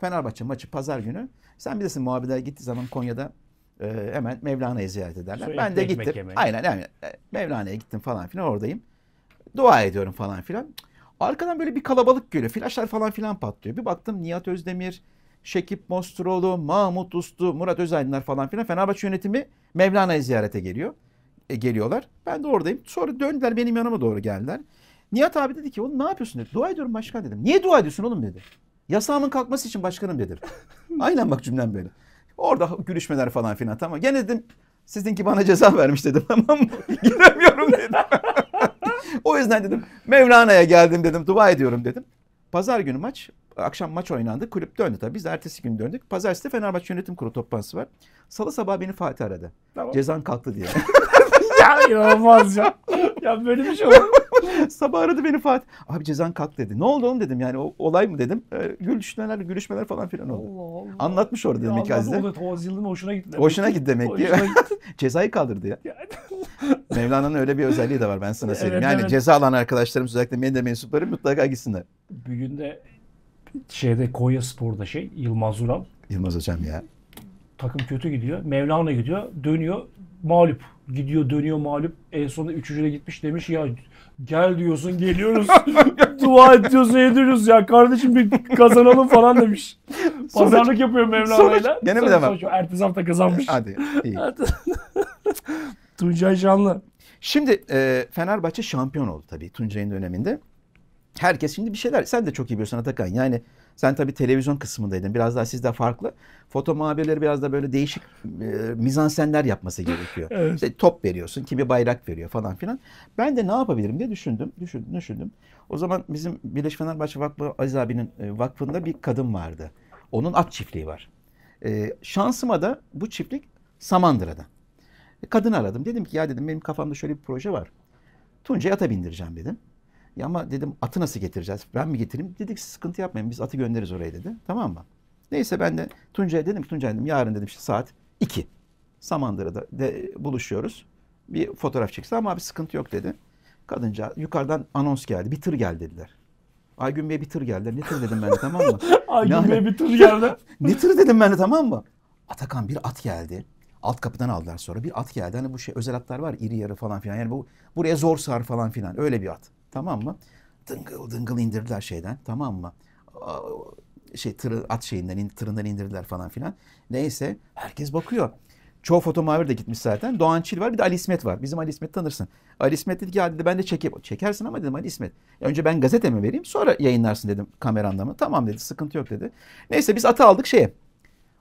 Fenerbahçe maçı pazar günü. Sen bilirsin muhabirler gittiği zaman Konya'da e, hemen Mevlana'yı ziyaret ederler. Sonra ben de gittim. Yemek. Aynen aynen. Mevlana'ya gittim falan filan oradayım. Dua ediyorum falan filan. Arkadan böyle bir kalabalık geliyor. Flaşlar falan filan patlıyor. Bir baktım Nihat Özdemir, Şekip Mostroğlu, Mahmut Ustu, Murat Özaydınlar falan filan. Fenerbahçe yönetimi Mevlana'yı ziyarete geliyor. E, geliyorlar. Ben de oradayım. Sonra döndüler benim yanıma doğru geldiler. Nihat abi dedi ki oğlum ne yapıyorsun dedi. Dua ediyorum başkan dedim. Niye dua ediyorsun oğlum dedi. Yasağımın kalkması için başkanım dedim. Aynen bak cümlem böyle. Orada gülüşmeler falan filan tamam. Gene dedim sizinki bana ceza vermiş dedim <laughs> tamam mı? Giremiyorum dedim. <laughs> o yüzden dedim Mevlana'ya geldim dedim dua ediyorum dedim. Pazar günü maç akşam maç oynandı. Kulüp döndü tabii. Biz de ertesi gün döndük. Pazartesi de Fenerbahçe Yönetim Kurulu toplantısı var. Salı sabah beni Fatih aradı. Tamam. Cezan kalktı diye. <laughs> ya inanılmaz ya. Ya böyle bir şey olur. <laughs> Sabah aradı beni Fatih. Abi cezan kalk dedi. Ne oldu oğlum dedim yani o, olay mı dedim. Ee, gülüşmeler gülüşmeler falan filan oldu. Allah Allah. Anlatmış orada demek Aziz'e. Anladım o da hoşuna gitti. Demek. Hoşuna gitti demek ki. <laughs> Cezayı kaldırdı ya. Yani. <laughs> Mevlana'nın öyle bir özelliği de var ben sana söyleyeyim. Evet, yani evet. ceza alan arkadaşlarımız özellikle medya mensupları mutlaka gitsinler. Bir günde şeyde Konya Spor'da şey Yılmaz Ural. Yılmaz hocam ya. Takım kötü gidiyor. Mevlana gidiyor. Dönüyor mağlup. Gidiyor dönüyor mağlup. En sonunda üçüncüde gitmiş demiş ya gel diyorsun geliyoruz. <laughs> Dua ediyorsun ediyoruz ya kardeşim bir kazanalım falan demiş. Pazarlık sonuç, yapıyor Mevlana'yla. Gene mi devam? Sonuç, ertesi hafta kazanmış. Hadi iyi. <laughs> Tuncay Şanlı. Şimdi e, Fenerbahçe şampiyon oldu tabii Tuncay'ın döneminde. Herkes şimdi bir şeyler. Sen de çok iyi biliyorsun Atakan. Yani sen tabii televizyon kısmındaydın. Biraz daha siz de farklı. Foto muhabirleri biraz da böyle değişik e, mizansenler yapması gerekiyor. <laughs> evet. İşte top veriyorsun, kimi bayrak veriyor falan filan. Ben de ne yapabilirim diye düşündüm, düşündüm, düşündüm. O zaman bizim Birleşik Fenerbahçe Vakfı Aziz abinin e, vakfında bir kadın vardı. Onun at çiftliği var. E, şansıma da bu çiftlik Samandıra'da. E, kadın aradım. Dedim ki ya dedim benim kafamda şöyle bir proje var. Tunca'ya ata bindireceğim dedim. Ya ama dedim atı nasıl getireceğiz? Ben mi getireyim? Dedik sıkıntı yapmayın biz atı göndeririz oraya dedi. Tamam mı? Neyse ben de Tuncay'a dedim ki Tuncay dedim yarın dedim işte saat 2. Samandıra'da de buluşuyoruz. Bir fotoğraf çeksin ama abi sıkıntı yok dedi. Kadınca yukarıdan anons geldi. Bir tır geldi dediler. Aygün Bey bir tır geldi. Ne tır dedim ben de tamam mı? <laughs> Aygün yani, Bey bir tır geldi. <laughs> ne tır dedim ben de tamam mı? Atakan bir at geldi. Alt kapıdan aldılar sonra. Bir at geldi. Hani bu şey özel atlar var iri yarı falan filan. Yani bu buraya zor sar falan filan. Öyle bir at. Tamam mı? Dıngıl dıngıl indirdiler şeyden. Tamam mı? Şey tırı, at şeyinden, in, tırından indirdiler falan filan. Neyse herkes bakıyor. Çoğu fotomuhabir de gitmiş zaten. Doğan Çil var bir de Ali İsmet var. Bizim Ali İsmet tanırsın. Ali İsmet dedi ki ya dedi ben de çekip çekersin ama dedim Ali İsmet. önce ben gazete mi vereyim sonra yayınlarsın dedim kameranda mı? Tamam dedi sıkıntı yok dedi. Neyse biz atı aldık şeye.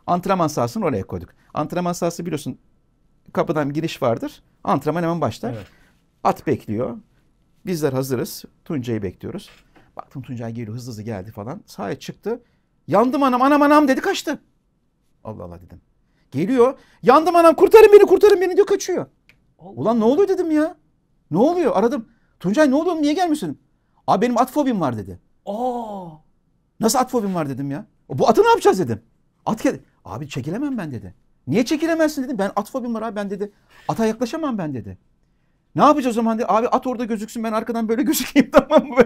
Antrenman sahasını oraya koyduk. Antrenman sahası biliyorsun kapıdan giriş vardır. Antrenman hemen başlar. Evet. At bekliyor. Bizler hazırız. Tuncay'ı bekliyoruz. Baktım Tuncay geliyor hızlı hızlı geldi falan. Sahaya çıktı. Yandım anam anam anam dedi kaçtı. Allah Allah dedim. Geliyor. Yandım anam kurtarın beni kurtarın beni diyor kaçıyor. Ulan ne oluyor dedim ya. Ne oluyor aradım. Tuncay ne oluyor niye gelmiyorsun? Abi benim at fobim var dedi. Aa. Nasıl at fobim var dedim ya. Bu atı ne yapacağız dedim. At kedi. Abi çekilemem ben dedi. Niye çekilemezsin dedim. Ben at fobim var abi ben dedi. Ata yaklaşamam ben dedi. Ne yapacağız o zaman diye. Abi at orada gözüksün ben arkadan böyle <laughs> gözükeyim tamam mı?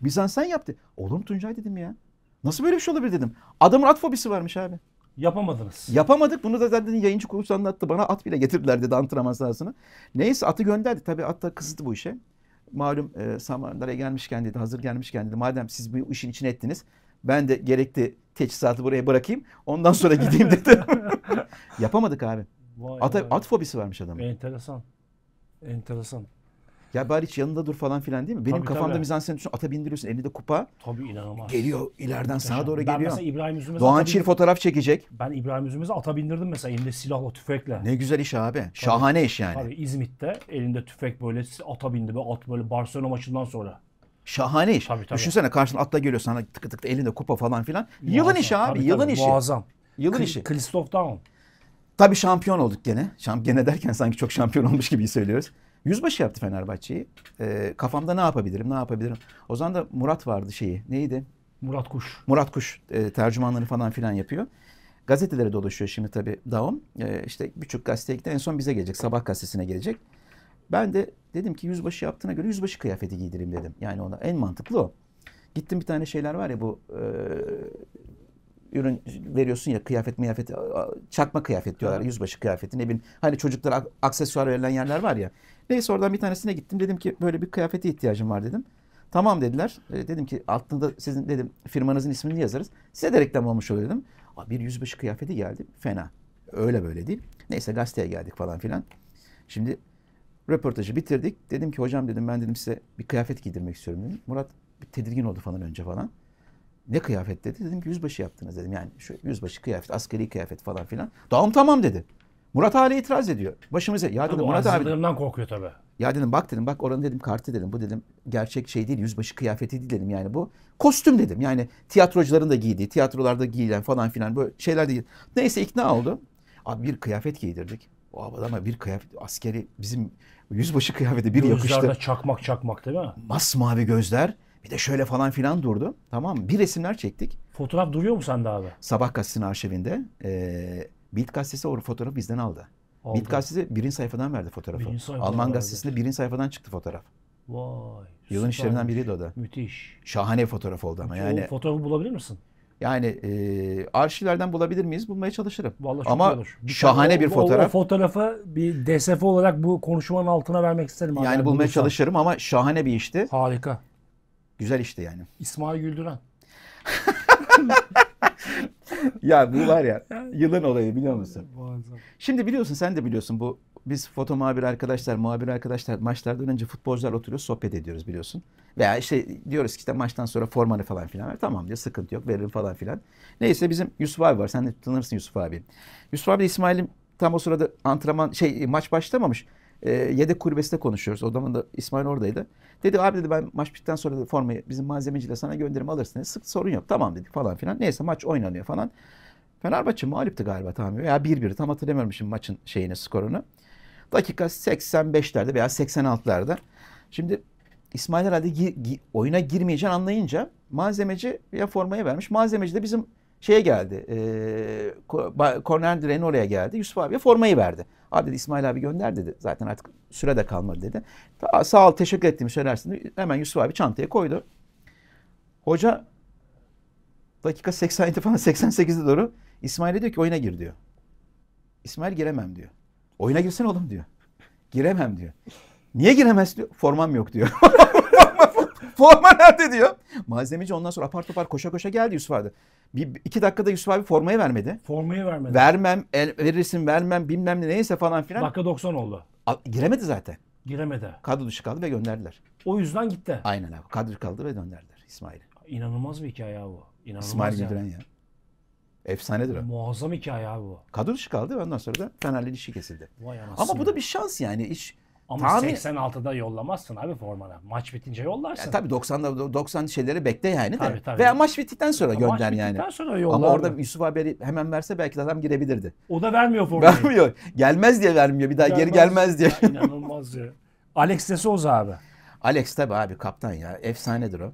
Bizans sen yaptı. Olur mu Tuncay dedim ya. Nasıl böyle bir şey olabilir dedim. Adamın at fobisi varmış abi. Yapamadınız. Yapamadık. Bunu da zaten yayıncı kuruluş anlattı. Bana at bile getirdiler dedi antrenman sahasına. Neyse atı gönderdi. Tabii at da kızdı bu işe. Malum e, Samara'ya gelmişken dedi. Hazır gelmişken dedi. Madem siz bu işin için ettiniz. Ben de gerekli teçhizatı buraya bırakayım. Ondan sonra gideyim dedi. <laughs> Yapamadık abi. Vay Ata, vay. At fobisi varmış adamın. Enteresan. Enteresan. Ya bari hiç yanında dur falan filan değil mi? Benim tabii, kafamda tabii. mizansen düşün ata bindiriyorsun elinde kupa. Tabii inanılmaz. Geliyor ileriden sağa doğru ben geliyor. Ben mesela İbrahim Üzümez'e Doğan Çil fotoğraf çekecek. Ben İbrahim Üzümez'e ata bindirdim mesela elinde silahla tüfekle. Ne güzel iş abi. Tabii, Şahane iş yani. Tabii İzmit'te elinde tüfek böyle ata bindi. Böyle at böyle Barcelona maçından sonra. Şahane iş. Tabii, tabii. Düşünsene karşına atla geliyor sana tık tık elinde kupa falan filan. Muazzam. Yılın işi abi tabii, yılın tabii, işi. Muazzam. Yılın K- işi. Christoph Daum. Tabii şampiyon olduk gene. Şamp gene derken sanki çok şampiyon olmuş gibi söylüyoruz. Yüzbaşı yaptı Fenerbahçe'yi. E, kafamda ne yapabilirim, ne yapabilirim. O zaman da Murat vardı şeyi. Neydi? Murat Kuş. Murat Kuş e, tercümanları falan filan yapıyor. Gazetelere dolaşıyor şimdi tabii Daum. E, işte birçok gazeteye gitti. En son bize gelecek. Sabah gazetesine gelecek. Ben de dedim ki yüzbaşı yaptığına göre yüzbaşı kıyafeti giydireyim dedim. Yani ona en mantıklı o. Gittim bir tane şeyler var ya bu e, ürün veriyorsun ya kıyafet miyafet çakma kıyafet diyorlar evet. yüzbaşı kıyafeti ne bileyim hani çocuklara aksesuar verilen yerler var ya. Neyse oradan bir tanesine gittim dedim ki böyle bir kıyafete ihtiyacım var dedim. Tamam dediler. E, dedim ki altında sizin dedim firmanızın ismini yazarız. Size de reklam olmuş olur dedim. bir yüzbaşı kıyafeti geldi fena. Öyle böyle değil. Neyse gazeteye geldik falan filan. Şimdi röportajı bitirdik. Dedim ki hocam dedim ben dedim size bir kıyafet giydirmek istiyorum dedim. Murat bir tedirgin oldu falan önce falan. Ne kıyafet dedi? Dedim ki yüzbaşı yaptınız dedim. Yani şu yüzbaşı kıyafet, askeri kıyafet falan filan. Dağım tamam dedi. Murat Ali itiraz ediyor. Başımıza ya dedim Murat abi. korkuyor tabii. Ya dedim bak dedim bak oranın dedim kartı dedim. Bu dedim gerçek şey değil yüzbaşı kıyafeti değil dedim yani bu. Kostüm dedim yani tiyatrocuların da giydiği tiyatrolarda giyilen falan filan böyle şeyler değil. Neyse ikna oldu. Abi bir kıyafet giydirdik. O ama bir kıyafet askeri bizim yüzbaşı kıyafeti bir Gözlerde yakıştı. Gözlerde çakmak çakmak değil mi? Masmavi gözler bir de şöyle falan filan durdu. Tamam mı? Bir resimler çektik. Fotoğraf duruyor mu sende abi? Sabah gazetesinin arşivinde. E, Bild gazetesi o fotoğraf bizden aldı. aldı. Bild gazetesi birinci sayfadan verdi fotoğrafı. Birinci sayfadan Alman gazetesinde birinci sayfadan çıktı fotoğraf. Vay. Yılın işlerinden biriydi o da. Müthiş. Şahane fotoğraf oldu ama yani. O fotoğrafı bulabilir misin? Yani e, arşivlerden bulabilir miyiz? Bulmaya çalışırım. Vallahi çok Ama olur. Bir şahane o, bir fotoğraf. O, o fotoğrafı bir DSF olarak bu konuşmanın altına vermek isterim. Yani bulmaya bulursan. çalışırım ama şahane bir işti. Harika. Güzel işte yani. İsmail Güldüren. <laughs> ya bu var ya yılın olayı biliyor musun? <laughs> Şimdi biliyorsun sen de biliyorsun bu biz foto muhabir arkadaşlar, muhabir arkadaşlar maçlardan önce futbolcular oturuyor, sohbet ediyoruz biliyorsun. Veya işte diyoruz ki işte maçtan sonra formanı falan filan ver. Tamam diyor sıkıntı yok veririm falan filan. Neyse bizim Yusuf abi var. Sen de tanırsın Yusuf abi. Yusuf abi de İsmail'in tam o sırada antrenman şey maç başlamamış e, yedek kulübesinde konuşuyoruz. O zaman da İsmail oradaydı. Dedi abi dedi ben maç bittikten sonra formayı bizim malzemeciyle sana gönderim alırsın. Dedi. Sık sorun yok tamam dedik falan filan. Neyse maç oynanıyor falan. Fenerbahçe mağluptu galiba tamam veya 1-1 tam hatırlamıyorum şimdi maçın şeyini skorunu. Dakika 85'lerde veya 86'larda. Şimdi İsmail herhalde gi, gi, oyuna girmeyeceğini anlayınca malzemeci ya formayı vermiş. Malzemeci de bizim şeye geldi. E, korner direğin oraya geldi. Yusuf abiye formayı verdi. Abi dedi İsmail abi gönder dedi. Zaten artık süre de kalmadı dedi. sağ ol teşekkür ettiğimi söylersin. Hemen Yusuf abi çantaya koydu. Hoca dakika 87 falan 88'de doğru İsmail'e diyor ki oyuna gir diyor. İsmail giremem diyor. Oyuna girsene oğlum diyor. Giremem diyor. Niye giremez diyor. Formam yok diyor. <laughs> <laughs> Forma nerede diyor. Malzemeci ondan sonra apar topar koşa koşa geldi Yusuf abi. Bir, iki dakikada Yusuf abi formayı vermedi. Formayı vermedi. Vermem, el, verirsin vermem bilmem ne neyse falan filan. Dakika 90 oldu. A, giremedi zaten. Giremedi. Kadro dışı kaldı ve gönderdiler. O yüzden gitti. Aynen abi. Kadro dışı kaldı ve gönderdiler İsmail. İnanılmaz bir hikaye abi. İnanılmaz İsmail Güldüren yani. ya. Efsanedir o. Muazzam hikaye abi bu. Kadro dışı kaldı ve ondan sonra da Fener'le ilişki kesildi. Vay Ama bu da bir şans yani. Hiç ama Tahmin... 86'da yollamazsın abi formana. Maç bitince yollarsın. Ya, tabii 90'da 90 şeyleri bekle yani tabii, de. Tabii. Veya maç bittikten sonra ya, gönder maç yani. Maç sonra yolla. Ama orada Yusuf abi hemen verse belki adam girebilirdi. O da vermiyor formayı. Vermiyor. Gelmez diye vermiyor. Bir daha gelmez. geri gelmez diye. Ya, <laughs> inanılmaz ya. Alex de Souza abi. Alex tabi abi kaptan ya. Efsanedir o.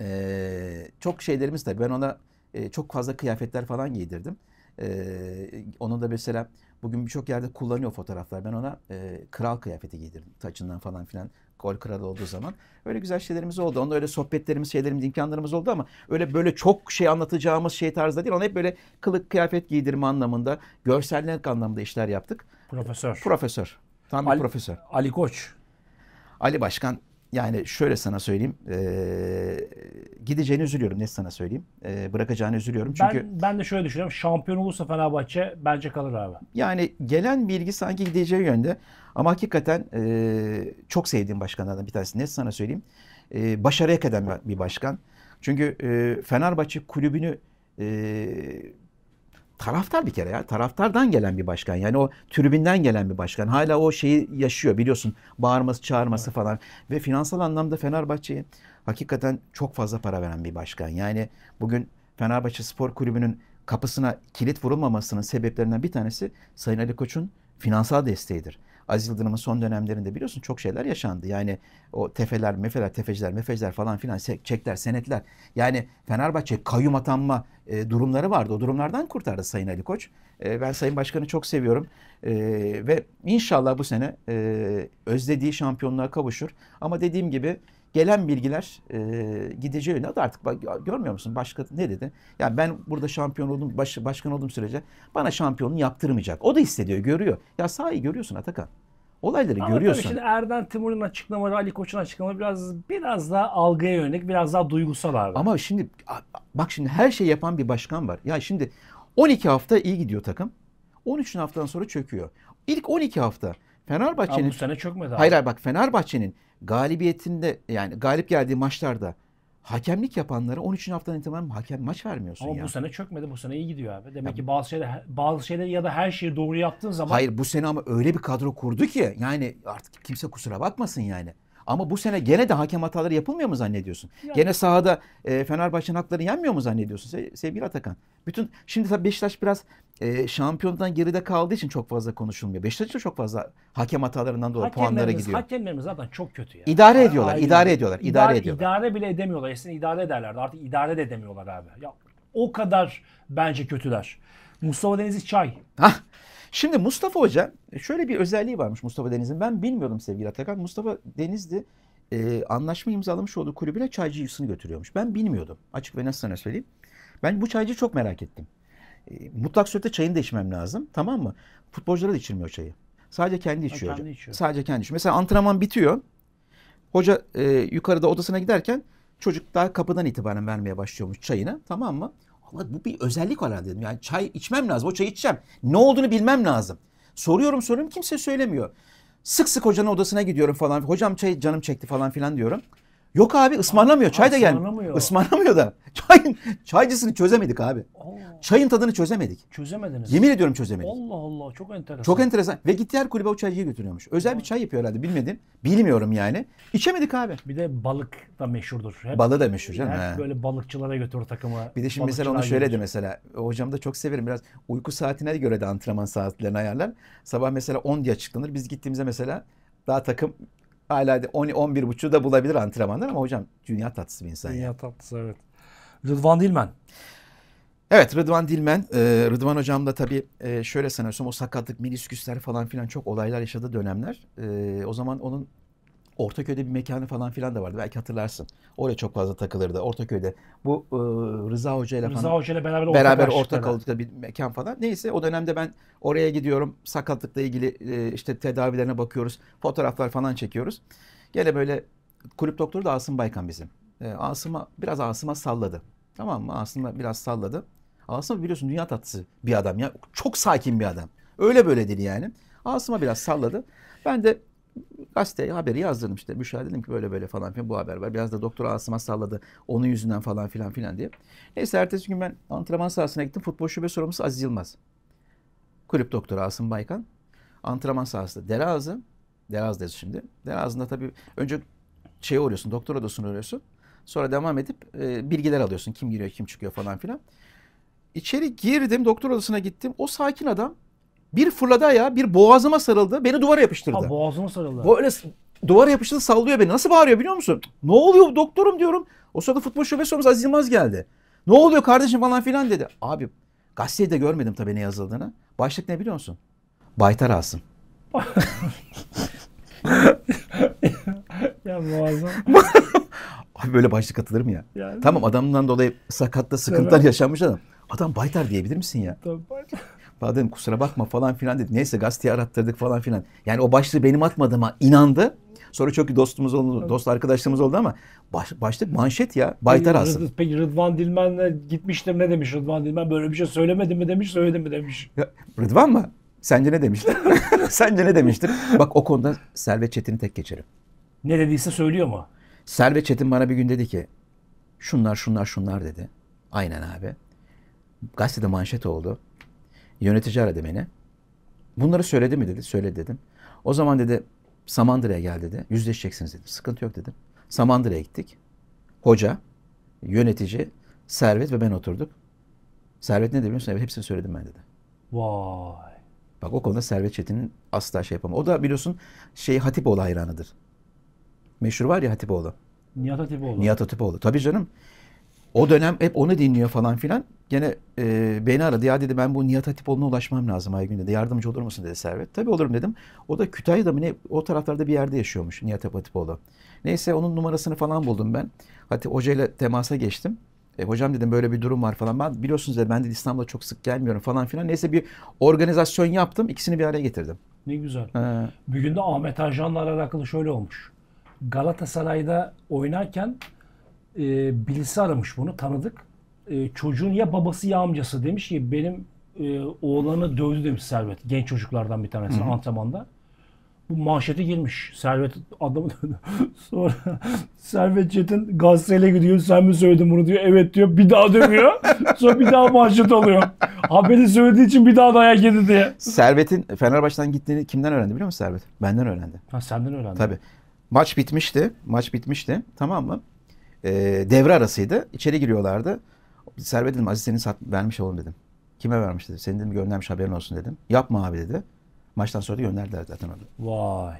Ee, çok şeylerimiz tabii. Ben ona e, çok fazla kıyafetler falan giydirdim. Ee, onu da mesela Bugün birçok yerde kullanıyor fotoğraflar. Ben ona e, kral kıyafeti giydirdim. Taçından falan filan gol kralı olduğu zaman. Öyle güzel şeylerimiz oldu. Onda öyle sohbetlerimiz, şeylerimiz, imkanlarımız oldu ama öyle böyle çok şey anlatacağımız şey tarzda değil. Ona hep böyle kılık kıyafet giydirme anlamında, görsellik anlamında işler yaptık. Profesör. Profesör. Tam bir Ali, profesör. Ali Koç. Ali Başkan yani şöyle sana söyleyeyim. E, gideceğini üzülüyorum. Ne sana söyleyeyim. E, bırakacağını üzülüyorum. Çünkü ben, ben de şöyle düşünüyorum. Şampiyon olursa Fenerbahçe bence kalır abi. Yani gelen bilgi sanki gideceği yönde. Ama hakikaten e, çok sevdiğim başkanlardan bir tanesi. Ne sana söyleyeyim. E, başarıya kadar bir başkan. Çünkü e, Fenerbahçe kulübünü e, taraftar bir kere ya. Taraftardan gelen bir başkan. Yani o tribünden gelen bir başkan. Hala o şeyi yaşıyor biliyorsun. Bağırması, çağırması falan. Ve finansal anlamda Fenerbahçe'ye hakikaten çok fazla para veren bir başkan. Yani bugün Fenerbahçe Spor Kulübü'nün kapısına kilit vurulmamasının sebeplerinden bir tanesi Sayın Ali Koç'un finansal desteğidir. Aziz Yıldırım'ın son dönemlerinde biliyorsun çok şeyler yaşandı. Yani o tefeler, mefeler, tefeciler, mefeciler falan filan çekler, senetler. Yani Fenerbahçe kayyum atanma e, durumları vardı. O durumlardan kurtardı Sayın Ali Koç. E, ben Sayın Başkan'ı çok seviyorum. E, ve inşallah bu sene e, özlediği şampiyonluğa kavuşur. Ama dediğim gibi gelen bilgiler e, gideceği yönde artık bak, görmüyor musun başka ne dedi? Yani ben burada şampiyon oldum, baş, başkan oldum sürece bana şampiyonluğu yaptırmayacak. O da hissediyor, görüyor. Ya sahayı görüyorsun Atakan. Olayları Ama görüyorsun. Tabii şimdi Erden Timur'un açıklamaları, Ali Koç'un açıklamaları biraz biraz daha algıya yönelik, biraz daha duygusal abi. Ama şimdi bak şimdi her şey yapan bir başkan var. Ya şimdi 12 hafta iyi gidiyor takım. 13 haftadan sonra çöküyor. İlk 12 hafta Fenerbahçe'nin... Ama bu sene çökmedi abi. Hayır hayır bak Fenerbahçe'nin galibiyetinde yani galip geldiği maçlarda hakemlik yapanlara 13. haftadan itibaren hakem maç vermiyorsun Ama ya. bu sene çökmedi. Bu sene iyi gidiyor abi. Demek ya, ki bazı şeyler bazı şeyler ya da her şeyi doğru yaptığın zaman Hayır bu sene ama öyle bir kadro kurdu ki yani artık kimse kusura bakmasın yani. Ama bu sene gene de hakem hataları yapılmıyor mu zannediyorsun? Yani. Gene sahada e, Fenerbahçe'nin hakları yenmiyor mu zannediyorsun se- sevgili Atakan? Bütün şimdi tabii Beşiktaş biraz e, şampiyondan geride kaldığı için çok fazla konuşulmuyor. Beşiktaş da çok fazla hakem hatalarından dolayı puanlara gidiyor. Hakemlerimiz zaten çok kötü ya. İdare ediyorlar, Aynen. idare ediyorlar, idare, idare ediyorlar. İdare bile edemiyorlar. Eskiden idare ederlerdi. Artık idare de edemiyorlar abi. Ya o kadar bence kötüler. Mustafa Denizli Çay. Hah. Şimdi Mustafa Hoca e, şöyle bir özelliği varmış Mustafa Deniz'in. Ben bilmiyordum sevgili Atakan. Mustafa Deniz'di e, anlaşma imzalamış olduğu kulübüne çaycı yusunu götürüyormuş. Ben bilmiyordum. Açık ve nasıl sana söyleyeyim. Ben bu çaycı çok merak ettim. E, mutlak surette çayını da içmem lazım. Tamam mı? futbolcular da içilmiyor çayı. Sadece kendi içiyor. kendi içiyor. Sadece kendi içiyor. Mesela antrenman bitiyor. Hoca e, yukarıda odasına giderken çocuk daha kapıdan itibaren vermeye başlıyormuş çayını. Tamam mı? Ama bu bir özellik olan dedim. Yani çay içmem lazım. O çayı içeceğim. Ne olduğunu bilmem lazım. Soruyorum soruyorum kimse söylemiyor. Sık sık hocanın odasına gidiyorum falan. Hocam çay canım çekti falan filan diyorum. Yok abi ısmarlamıyor. Çay da gelmiyor. Ismarlamıyor da. <laughs> Çayın, çaycısını çözemedik abi. Allah. Çayın tadını çözemedik. Çözemediniz. Yemin ediyorum çözemedik. Allah Allah çok enteresan. Çok enteresan. Ve gitti her kulübe o çaycıyı götürüyormuş. Özel Allah. bir çay yapıyor herhalde bilmedim. Bilmiyorum yani. İçemedik abi. Bir de balık da meşhurdur. Hep, Balı da meşhur canım. Hep he. böyle balıkçılara götür takımı. Bir de şimdi mesela onu şöyle de mesela. Hocam da çok severim. Biraz uyku saatine göre de antrenman saatlerini ayarlar. Sabah mesela 10 diye açıklanır. Biz gittiğimizde mesela daha takım Hala 11.30'u da bulabilir antrenmanlar ama hocam dünya tatlısı bir insan. Dünya yani. tatlısı evet. Rıdvan Dilmen. Evet Rıdvan Dilmen, ee, Rıdvan hocam da tabii e, şöyle sanıyorsam o sakatlık, menisküsler falan filan çok olaylar yaşadığı dönemler. Ee, o zaman onun Ortaköy'de bir mekanı falan filan da vardı. Belki hatırlarsın. Oraya çok fazla takılırdı Ortaköy'de. Bu e, Rıza Hoca ile falan. Rıza Hoca ile beraber, beraber ortak oldukları bir mekan falan. Neyse o dönemde ben oraya gidiyorum. Sakatlıkla ilgili e, işte tedavilerine bakıyoruz. Fotoğraflar falan çekiyoruz. Gene böyle kulüp doktoru da Asım Baykan bizim. E, Asım'a biraz Asım'a salladı. Tamam mı? Asım'a biraz salladı. Asım biliyorsun dünya tatlısı bir adam ya. Çok sakin bir adam. Öyle böyle değil yani. Asım'a biraz salladı. Ben de gazeteye haberi yazdırdım işte. Müşahede dedim ki böyle böyle falan filan bu haber var. Biraz da doktor Asım'a salladı onun yüzünden falan filan filan diye. Neyse ertesi gün ben antrenman sahasına gittim. Futbol şube sorumlusu Aziz Yılmaz. Kulüp doktoru Asım Baykan. Antrenman sahasında Derazı. dedi şimdi. Derazı'nda tabii önce şeye uğruyorsun, doktor odasını uğruyorsun. Sonra devam edip e, bilgiler alıyorsun. Kim giriyor, kim çıkıyor falan filan. İçeri girdim, doktor odasına gittim. O sakin adam bir fırladı ayağı, bir boğazıma sarıldı, beni duvara yapıştırdı. Ha, boğazıma sarıldı. Böyle duvara yapıştırdı, sallıyor beni. Nasıl bağırıyor biliyor musun? Ne oluyor doktorum diyorum. O sırada futbol şubesi olmuş Aziz Yılmaz geldi. Ne oluyor kardeşim falan filan dedi. Abi de görmedim tabii ne yazıldığını. Başlık ne biliyor musun? Baytar Asım. ya muazzam. <laughs> Abi böyle başlık atılır mı ya? Yani. Tamam adamdan dolayı sakatla sıkıntılar yaşanmış adam. Adam Baytar diyebilir misin ya? Tabii Baytar. Dedim kusura bakma falan filan dedi. Neyse gazeteyi arattırdık falan filan. Yani o başlığı benim atmadığıma inandı. Sonra çok iyi dostumuz oldu, dost arkadaşlarımız oldu ama baş, başlık manşet ya. Baytar peki, Asım. Peki Rıdvan Dilmen'le gitmiştim ne demiş Rıdvan Dilmen? Böyle bir şey söylemedi mi demiş, söyledi mi demiş. Ya, Rıdvan mı? Sence ne demiştir? <laughs> Sence ne demiştir? Bak o konuda Servet Çetin'i tek geçerim. Ne dediyse söylüyor mu? Servet Çetin bana bir gün dedi ki şunlar şunlar şunlar dedi. Aynen abi. Gazetede manşet oldu. Yönetici aradı beni. Bunları söyledi mi dedi. Söyle dedim. O zaman dedi Samandıra'ya gel dedi. Yüzleşeceksiniz dedi. Sıkıntı yok dedim. Samandıra'ya gittik. Hoca, yönetici, Servet ve ben oturduk. Servet ne demiyorsun? Evet hepsini söyledim ben dedi. Vay. Bak o konuda Servet Çetin'in asla şey yapamam. O da biliyorsun şey Hatipoğlu hayranıdır. Meşhur var ya Hatipoğlu. Nihat Hatipoğlu. Nihat Hatipoğlu. Tabii canım. O dönem hep onu dinliyor falan filan. Gene e, beni aradı. Ya dedi ben bu Nihat Hatipoğlu'na ulaşmam lazım Aygün dedi. Yardımcı olur musun dedi Servet. Tabii olurum dedim. O da Kütahya'da mı ne o taraflarda bir yerde yaşıyormuş Nihat Hatipoğlu. Neyse onun numarasını falan buldum ben. Hadi hocayla temasa geçtim. E, hocam dedim böyle bir durum var falan. Ben biliyorsunuz da ben de İstanbul'a çok sık gelmiyorum falan filan. Neyse bir organizasyon yaptım. ikisini bir araya getirdim. Ne güzel. Ee, Bugün de Ahmet Ajan'la alakalı şöyle olmuş. Galatasaray'da oynarken e, birisi aramış bunu tanıdık. E, çocuğun ya babası ya amcası demiş ki benim e, oğlanı dövdü demiş Servet. Genç çocuklardan bir tanesi Hı-hı. antrenmanda. Bu manşete girmiş. Servet adamı <laughs> Sonra Servet Çetin gazeteyle gidiyor. Sen mi söyledin bunu diyor. Evet diyor. Bir daha dövüyor. <laughs> Sonra bir daha manşet oluyor. Haberi söylediği için bir daha dayak yedi diye. Servet'in Fenerbahçe'den gittiğini kimden öğrendi biliyor musun Servet? Benden öğrendi. Ha senden öğrendi. Tabii. Maç bitmişti. Maç bitmişti. Tamam mı? e, devre arasıydı. İçeri giriyorlardı. Servet dedim Aziz seni sat, vermiş olun dedim. Kime vermiş dedi. Senin dedim göndermiş haberin olsun dedim. Yapma abi dedi. Maçtan sonra da gönderdiler zaten onu. Vay.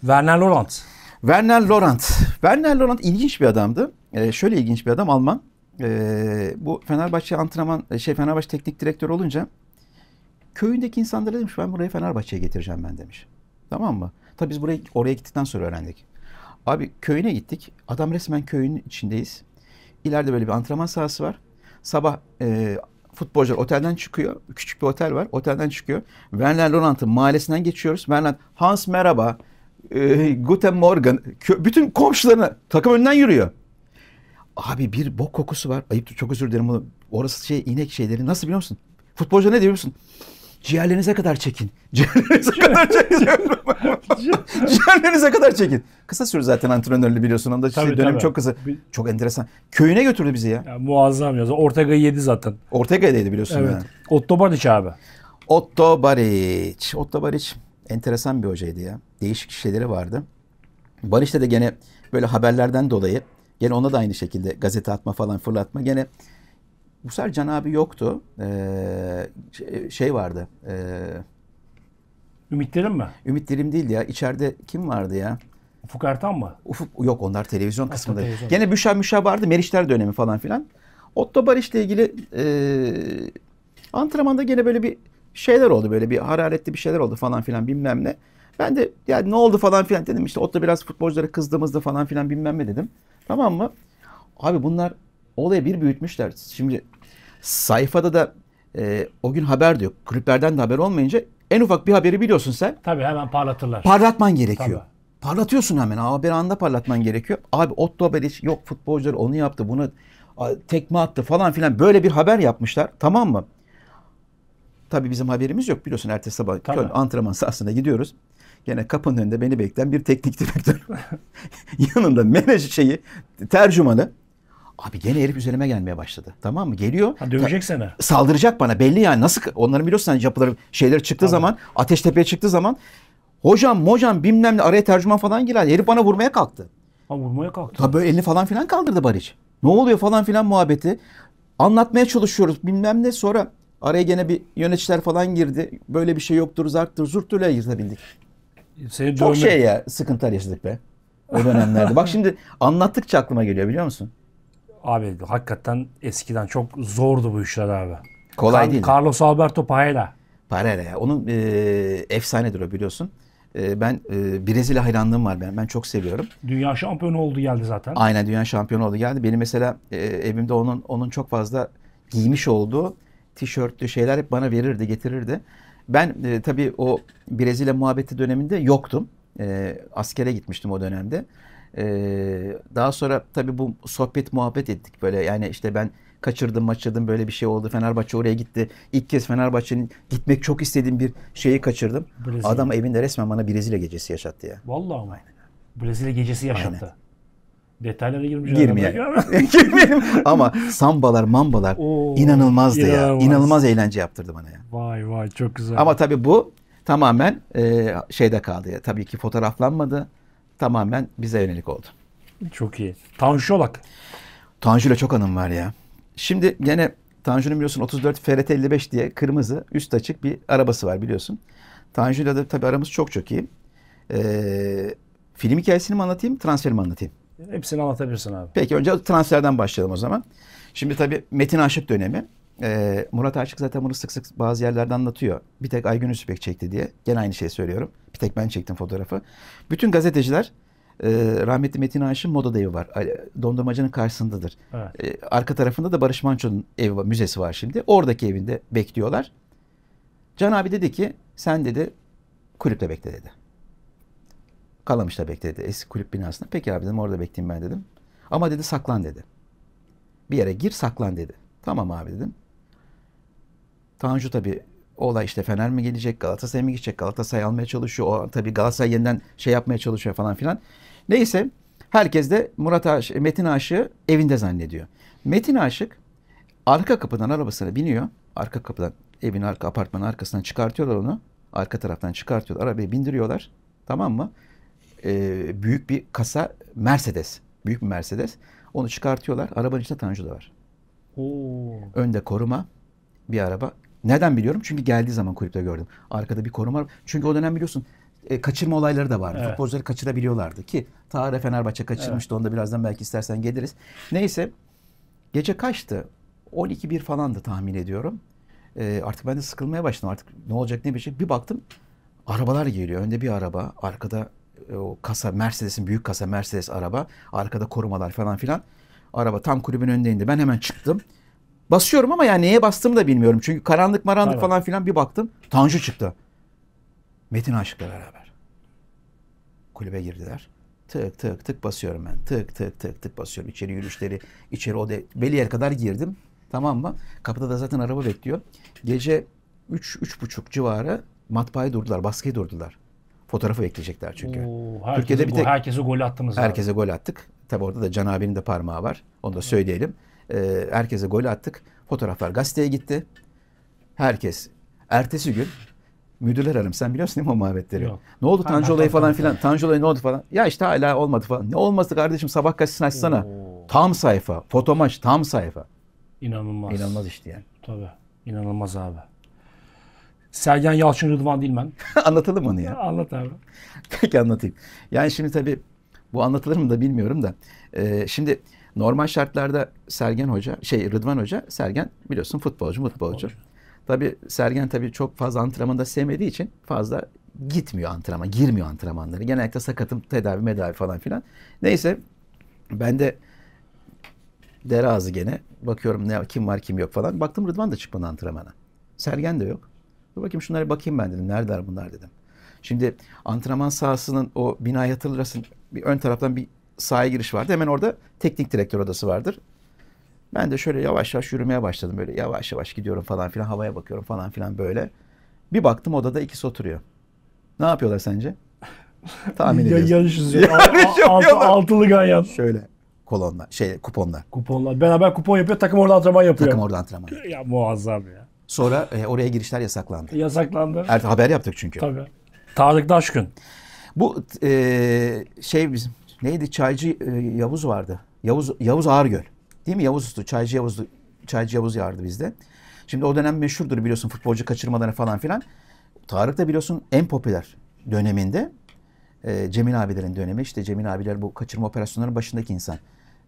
Werner Laurent. Werner Laurent. Werner Laurent ilginç bir adamdı. Ee, şöyle ilginç bir adam Alman. Ee, bu Fenerbahçe antrenman e, şey Fenerbahçe teknik direktör olunca köyündeki insanlara demiş ben burayı Fenerbahçe'ye getireceğim ben demiş. Tamam mı? Tabii biz buraya oraya gittikten sonra öğrendik. Abi köyüne gittik. Adam resmen köyün içindeyiz. İleride böyle bir antrenman sahası var. Sabah e, futbolcular otelden çıkıyor. Küçük bir otel var. Otelden çıkıyor. Werner Lorant'ın mahallesinden geçiyoruz. Werner Hans merhaba. E, Guten Morgen. Kö- bütün komşularına takım önden yürüyor. Abi bir bok kokusu var. Ayıptır çok özür dilerim. Orası şey inek şeyleri. Nasıl biliyor musun? Futbolcu ne diyor musun? Ciğerlerinize kadar çekin. <laughs> Ciğerlerinize kadar çekin. <laughs> Ciğerlerinize kadar çekin. Kısa süre zaten antrenörlü biliyorsun. Onda işte tabii, dönem tabii. çok kısa. Çok enteresan. Köyüne götürdü bizi ya. ya muazzam ya. Ortega yedi zaten. Ortega'yı yedi biliyorsun. Evet. Yani. Otto Baric abi. Otto Baric. Otto Baric enteresan bir hocaydı ya. Değişik şeyleri vardı. Barış'ta de gene böyle haberlerden dolayı gene onda da aynı şekilde gazete atma falan fırlatma gene bu sefer Can abi yoktu. Ee, şey, şey vardı. E, Ümit Dirim mi? Ümit Dirim değil ya. İçeride kim vardı ya? Ufuk Ertan mı? Ufuk yok onlar televizyon kısmında. Gene Büşra Müşra vardı. Meriçler dönemi falan filan. Otto Barış'la ilgili e, antrenmanda gene böyle bir şeyler oldu. Böyle bir hararetli bir şeyler oldu falan filan bilmem ne. Ben de yani ne oldu falan filan dedim. İşte Otto biraz futbolculara kızdığımızda falan filan bilmem ne dedim. Tamam mı? Abi bunlar olayı bir büyütmüşler. Şimdi sayfada da e, o gün haber diyor. Kulüplerden de haber olmayınca en ufak bir haberi biliyorsun sen. Tabii hemen parlatırlar. Parlatman gerekiyor. Tabii. Parlatıyorsun hemen. Haber anda parlatman gerekiyor. Abi Otto Beliç yok futbolcular onu yaptı bunu tekme attı falan filan böyle bir haber yapmışlar. Tamam mı? Tabii bizim haberimiz yok. Biliyorsun ertesi sabah Köln antrenman sahasına gidiyoruz. Yine kapının önünde beni bekleyen bir teknik direktör. <laughs> Yanında menajer şeyi, tercümanı. Abi gene herif üzerime gelmeye başladı. Tamam mı? Geliyor. Ha, dövecek seni. Saldıracak bana belli yani. Nasıl onların biliyorsun hani yapıları şeyleri çıktığı Tabii. zaman tepeye çıktığı zaman hocam hocam bilmem ne araya tercüman falan girer. Herif bana vurmaya kalktı. Ha vurmaya kalktı. Tabii böyle elini falan filan kaldırdı Barış. Ne oluyor falan filan muhabbeti. Anlatmaya çalışıyoruz bilmem ne sonra araya gene bir yöneticiler falan girdi. Böyle bir şey yoktur zarttır zurtturla yırtabildik. Seni Çok dövme... şey ya sıkıntılar yaşadık be. O dönemlerde. Bak şimdi anlattıkça aklıma geliyor biliyor musun? Abi hakikaten eskiden çok zordu bu işler abi. Kolay değil. Carlos Alberto Parreira. Parreira ya. Onun e, efsanedir o biliyorsun. E, ben e, Brezilya hayranlığım var ben. Ben çok seviyorum. Dünya şampiyonu oldu geldi zaten. Aynen dünya şampiyonu oldu geldi. Benim mesela e, evimde onun onun çok fazla giymiş olduğu tişörtlü şeyler hep bana verirdi, getirirdi. Ben e, tabii o Brezilya muhabbeti döneminde yoktum. E, askere gitmiştim o dönemde. Ee, daha sonra tabii bu sohbet muhabbet ettik böyle yani işte ben kaçırdım maçırdım böyle bir şey oldu. Fenerbahçe oraya gitti. ilk kez Fenerbahçe'nin gitmek çok istediğim bir şeyi kaçırdım. Brezilya. Adam evinde resmen bana Brezilya gecesi yaşattı ya. Vallahi mi? Brezilya gecesi yaşattı. Aynen. Detaylara girmeyeceğim. Girmeyelim. <laughs> Girmeyelim. Ama sambalar, mambalar Oo, inanılmazdı inanılmaz. ya. İnanılmaz eğlence yaptırdı bana ya. Vay vay çok güzel. Ama tabii bu tamamen e, şeyde kaldı ya. Tabii ki fotoğraflanmadı tamamen bize yönelik oldu. Çok iyi. Tanju Çolak. Tanju ile çok anım var ya. Şimdi gene Tanju'nun biliyorsun 34 FRT 55 diye kırmızı üst açık bir arabası var biliyorsun. Tanju'yla da tabii aramız çok çok iyi. Ee, film hikayesini mi anlatayım, transferimi anlatayım? Hepsini anlatabilirsin abi. Peki önce transferden başlayalım o zaman. Şimdi tabii Metin Aşık dönemi. Ee, Murat Aşık zaten bunu sık sık bazı yerlerde anlatıyor. Bir tek Aygün Üsbek çekti diye. Gene aynı şeyi söylüyorum. Bir tek ben çektim fotoğrafı. Bütün gazeteciler e, rahmetli Metin Aşık'ın moda evi var. Dondurmacının karşısındadır. Evet. E, arka tarafında da Barış Manço'nun evi var, müzesi var şimdi. Oradaki evinde bekliyorlar. Can abi dedi ki sen dedi kulüpte bekle dedi. Kalamış'ta bekle dedi. Eski kulüp binasında. Peki abi dedim orada bekleyeyim ben dedim. Ama dedi saklan dedi. Bir yere gir saklan dedi. Tamam abi dedim. Tanju tabii olay işte Fener mi gelecek, Galatasaray mı gidecek, Galatasaray almaya çalışıyor. O tabii Galatasaray yeniden şey yapmaya çalışıyor falan filan. Neyse herkes de Murat Aşık, Metin Aşık'ı evinde zannediyor. Metin Aşık arka kapıdan arabasına biniyor. Arka kapıdan evin arka apartmanın arkasından çıkartıyorlar onu. Arka taraftan çıkartıyorlar. Arabayı bindiriyorlar. Tamam mı? Ee, büyük bir kasa Mercedes. Büyük bir Mercedes. Onu çıkartıyorlar. Arabanın içinde Tanju da var. Oo. Önde koruma bir araba. Neden biliyorum? Çünkü geldiği zaman kulüpte gördüm. Arkada bir koruma var. Çünkü o dönem biliyorsun e, kaçırma olayları da vardı. Evet. Futbolcuları kaçırabiliyorlardı ki Tarık Fenerbahçe kaçırmıştı. Evet. Onda birazdan belki istersen geliriz. Neyse gece kaçtı? 12-1 falandı tahmin ediyorum. E, artık ben de sıkılmaya başladım. Artık ne olacak ne bir şey. Bir baktım arabalar geliyor. Önde bir araba, arkada e, o kasa Mercedes'in büyük kasa Mercedes araba, arkada korumalar falan filan. Araba tam kulübün önündeydi. Ben hemen çıktım. Basıyorum ama yani neye bastığımı da bilmiyorum. Çünkü karanlık marandık Aynen. falan filan bir baktım. Tanju çıktı. Metin Aşık'la beraber. Kulübe girdiler. Tık tık tık basıyorum ben. Tık tık tık tık basıyorum. İçeri yürüyüşleri, içeri o de, belli yer kadar girdim. Tamam mı? Kapıda da zaten araba bekliyor. Gece 3 üç, üç buçuk civarı matbaayı durdular, baskıyı durdular. Fotoğrafı bekleyecekler çünkü. Oo, Türkiye'de bir tek herkese gol attınız. Herkese abi. gol attık. Tabi orada da Can abinin de parmağı var. Onu da söyleyelim. Evet e, herkese gol attık. Fotoğraflar gazeteye gitti. Herkes. Ertesi gün müdürler hanım sen biliyorsun değil mi o muhabbetleri? Yok. Ne oldu Tanju olayı falan filan. Tanju olayı ne oldu falan. Ya işte hala olmadı falan. Ne olmadı kardeşim sabah gazetesini açsana. Oo. Tam sayfa. Fotomaç tam sayfa. İnanılmaz. İnanılmaz işte yani. Tabii. İnanılmaz abi. Sergen Yalçın Rıdvan Dilmen. <laughs> Anlatalım onu ya. Anlat abi. Peki anlatayım. Yani şimdi tabii bu anlatılır mı da bilmiyorum da. Ee, şimdi Normal şartlarda Sergen Hoca, şey Rıdvan Hoca, Sergen biliyorsun futbolcu, futbolcu. Tabii Sergen tabii çok fazla antrenmanda sevmediği için fazla gitmiyor antrenman, girmiyor antrenmanları. Genellikle sakatım, tedavi, medavi falan filan. Neyse ben de Derazı gene. Bakıyorum ne kim var kim yok falan. Baktım Rıdvan da çıkmadı antrenmana. Sergen de yok. Dur bakayım şunlara bakayım ben dedim. Neredeler bunlar dedim. Şimdi antrenman sahasının o binayı hatırlarsın. Bir ön taraftan bir sahaya giriş vardı. Hemen orada teknik direktör odası vardır. Ben de şöyle yavaş yavaş yürümeye başladım. Böyle yavaş yavaş gidiyorum falan filan. Havaya bakıyorum falan filan böyle. Bir baktım odada ikisi oturuyor. Ne yapıyorlar sence? <laughs> Tahmin ediyorsun. <laughs> Yarış izliyor. Altı, altılı ganyan. Şöyle kolonlar, şey kuponlar. Kuponlar. Beraber kupon yapıyor, takım orada antrenman yapıyor. Takım orada antrenman yapıyor. ya muazzam ya. Sonra e, oraya girişler yasaklandı. Yasaklandı. Er, haber yaptık çünkü. Tabii. Tarık Daşkın. Bu e, şey bizim neydi çaycı e, Yavuz vardı. Yavuz Yavuz Ağırgöl, Değil mi? Yavuz'tu. Çaycı Yavuz'du. Çaycı Yavuz yardı bizde. Şimdi o dönem meşhurdur biliyorsun futbolcu kaçırmaları falan filan. Tarık da biliyorsun en popüler döneminde e, Cemil abilerin dönemi. işte Cemil abiler bu kaçırma operasyonlarının başındaki insan.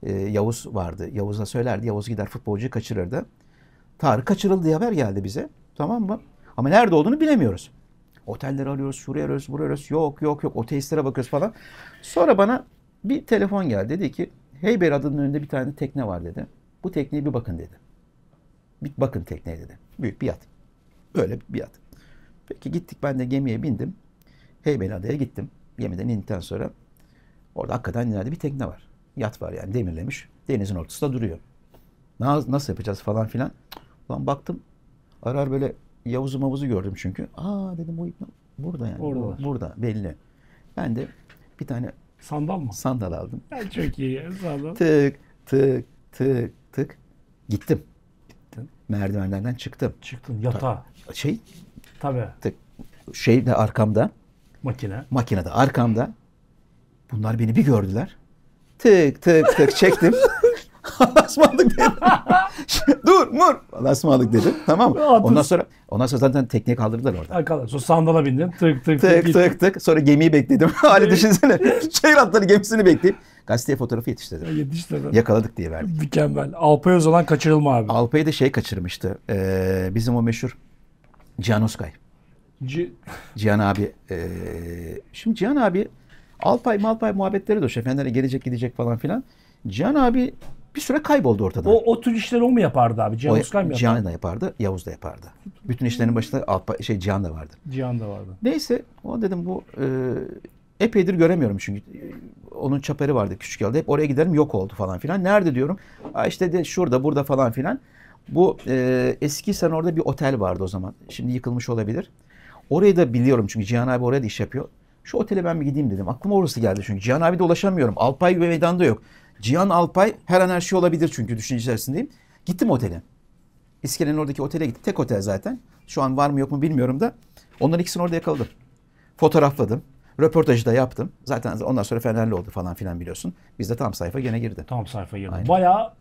E, Yavuz vardı. Yavuz'a söylerdi. Yavuz gider futbolcuyu kaçırırdı. Tarık kaçırıldı diye haber geldi bize. Tamam mı? Ama nerede olduğunu bilemiyoruz. Otelleri arıyoruz, şuraya arıyoruz, buraya arıyoruz. Yok yok yok o tesislere bakıyoruz falan. Sonra bana bir telefon geldi dedi ki Heyber adının önünde bir tane tekne var dedi. Bu tekneye bir bakın dedi. Bir bakın tekneye dedi. Büyük bir yat. Böyle bir yat. Peki gittik ben de gemiye bindim. Heyber adaya gittim. Gemiden indikten sonra orada hakikaten ileride bir tekne var. Yat var yani demirlemiş. Denizin ortasında duruyor. Nasıl yapacağız falan filan. Ulan baktım arar böyle Yavuz'u Mavuz'u gördüm çünkü. Aa dedim bu burada yani. Orada. Burada belli. Ben de bir tane Sandal mı? Sandal aldım. Ben çok iyi. sandal. Tık tık tık tık. Gittim. Gittim. Merdivenlerden çıktım. Çıktım yatağa. Ta- şey. Tabii. Tık. Şey de arkamda. Makine. Makinede arkamda. Bunlar beni bir gördüler. Tık tık tık çektim. <laughs> anlaşmadık dedi. <laughs> dur mur. Anlaşmadık dedi. Tamam mı? Ondan sonra ondan sonra zaten tekneye kaldırdılar orada. Kaldı. Sonra sandala bindim. Tık tık tık. Tık tık tık. Sonra gemiyi bekledim. <laughs> Hali ee? düşünsene. Şehir hatları gemisini bekleyip gazeteye fotoğrafı yetiştirdim. Yetiştirdim. Yakaladık diye verdik. Mükemmel. Alpay o zaman kaçırılma abi. Alpay'ı da şey kaçırmıştı. Ee, bizim o meşhur Cihan Oskay. C- Cihan abi. E, şimdi Cihan abi Alpay Malpay muhabbetleri de hoş. Efendilerine gelecek gidecek falan filan. Cihan abi bir süre kayboldu ortadan. O, o tür işleri o mu yapardı abi? Cihan o, Özkan mı yapardı? Cihan da yapardı, Yavuz da yapardı. Bütün işlerin başında Alpa, şey Cihan da vardı. Cihan da vardı. Neyse o dedim bu e, epeydir göremiyorum çünkü. E, onun çaperi vardı küçük yılda. Hep oraya giderim yok oldu falan filan. Nerede diyorum. Aa işte de şurada burada falan filan. Bu e, eski sen orada bir otel vardı o zaman. Şimdi yıkılmış olabilir. Orayı da biliyorum çünkü Cihan abi oraya da iş yapıyor. Şu otele ben bir gideyim dedim. Aklıma orası geldi çünkü. Cihan abi de ulaşamıyorum. Alpay ve meydanda yok. Cihan Alpay her an her şey olabilir çünkü düşünce içerisindeyim. Gittim otele. İskelenin oradaki otele gittim. Tek otel zaten. Şu an var mı yok mu bilmiyorum da. Onların ikisini orada yakaladım. Fotoğrafladım. Röportajı da yaptım. Zaten ondan sonra Fenerli oldu falan filan biliyorsun. Bizde tam sayfa gene girdi. Tam sayfa girdi. Aynen. Bayağı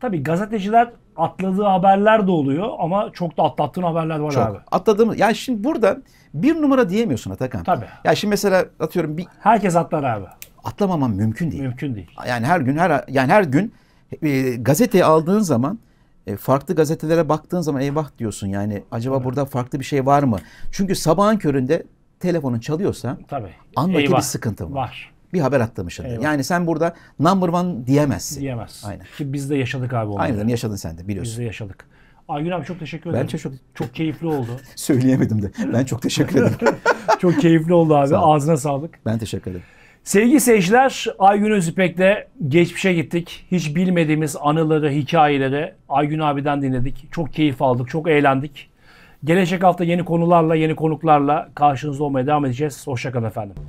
tabii gazeteciler atladığı haberler de oluyor ama çok da atlattığın haberler var çok. abi. Atladığım ya şimdi burada bir numara diyemiyorsun Atakan. Tabii. Ya şimdi mesela atıyorum bir... Herkes atlar abi atlamamam mümkün değil. Mümkün değil. Yani her gün her yani her gün e, gazete aldığın zaman e, farklı gazetelere baktığın zaman eyvah diyorsun yani acaba evet. burada farklı bir şey var mı? Çünkü sabahın köründe telefonun çalıyorsa Tabii. andaki eyvah. bir sıkıntı var. var. Bir haber atlamışsın. Eyvah. Yani sen burada number one diyemezsin. Diyemez. Aynen. Ki biz de yaşadık abi onu. Aynen yaşadın sen de biliyorsun. Biz de yaşadık. Aygün abi çok teşekkür ederim. Ben çok, çok keyifli oldu. <laughs> Söyleyemedim de. Ben çok teşekkür ederim. <laughs> çok keyifli oldu abi. Sağ Ağzına sağlık. Ben teşekkür ederim. Sevgili seyirciler, Aygün Özüpek'le geçmişe gittik. Hiç bilmediğimiz anıları, hikayeleri Aygün abiden dinledik. Çok keyif aldık, çok eğlendik. Gelecek hafta yeni konularla, yeni konuklarla karşınızda olmaya devam edeceğiz. Hoşçakalın efendim.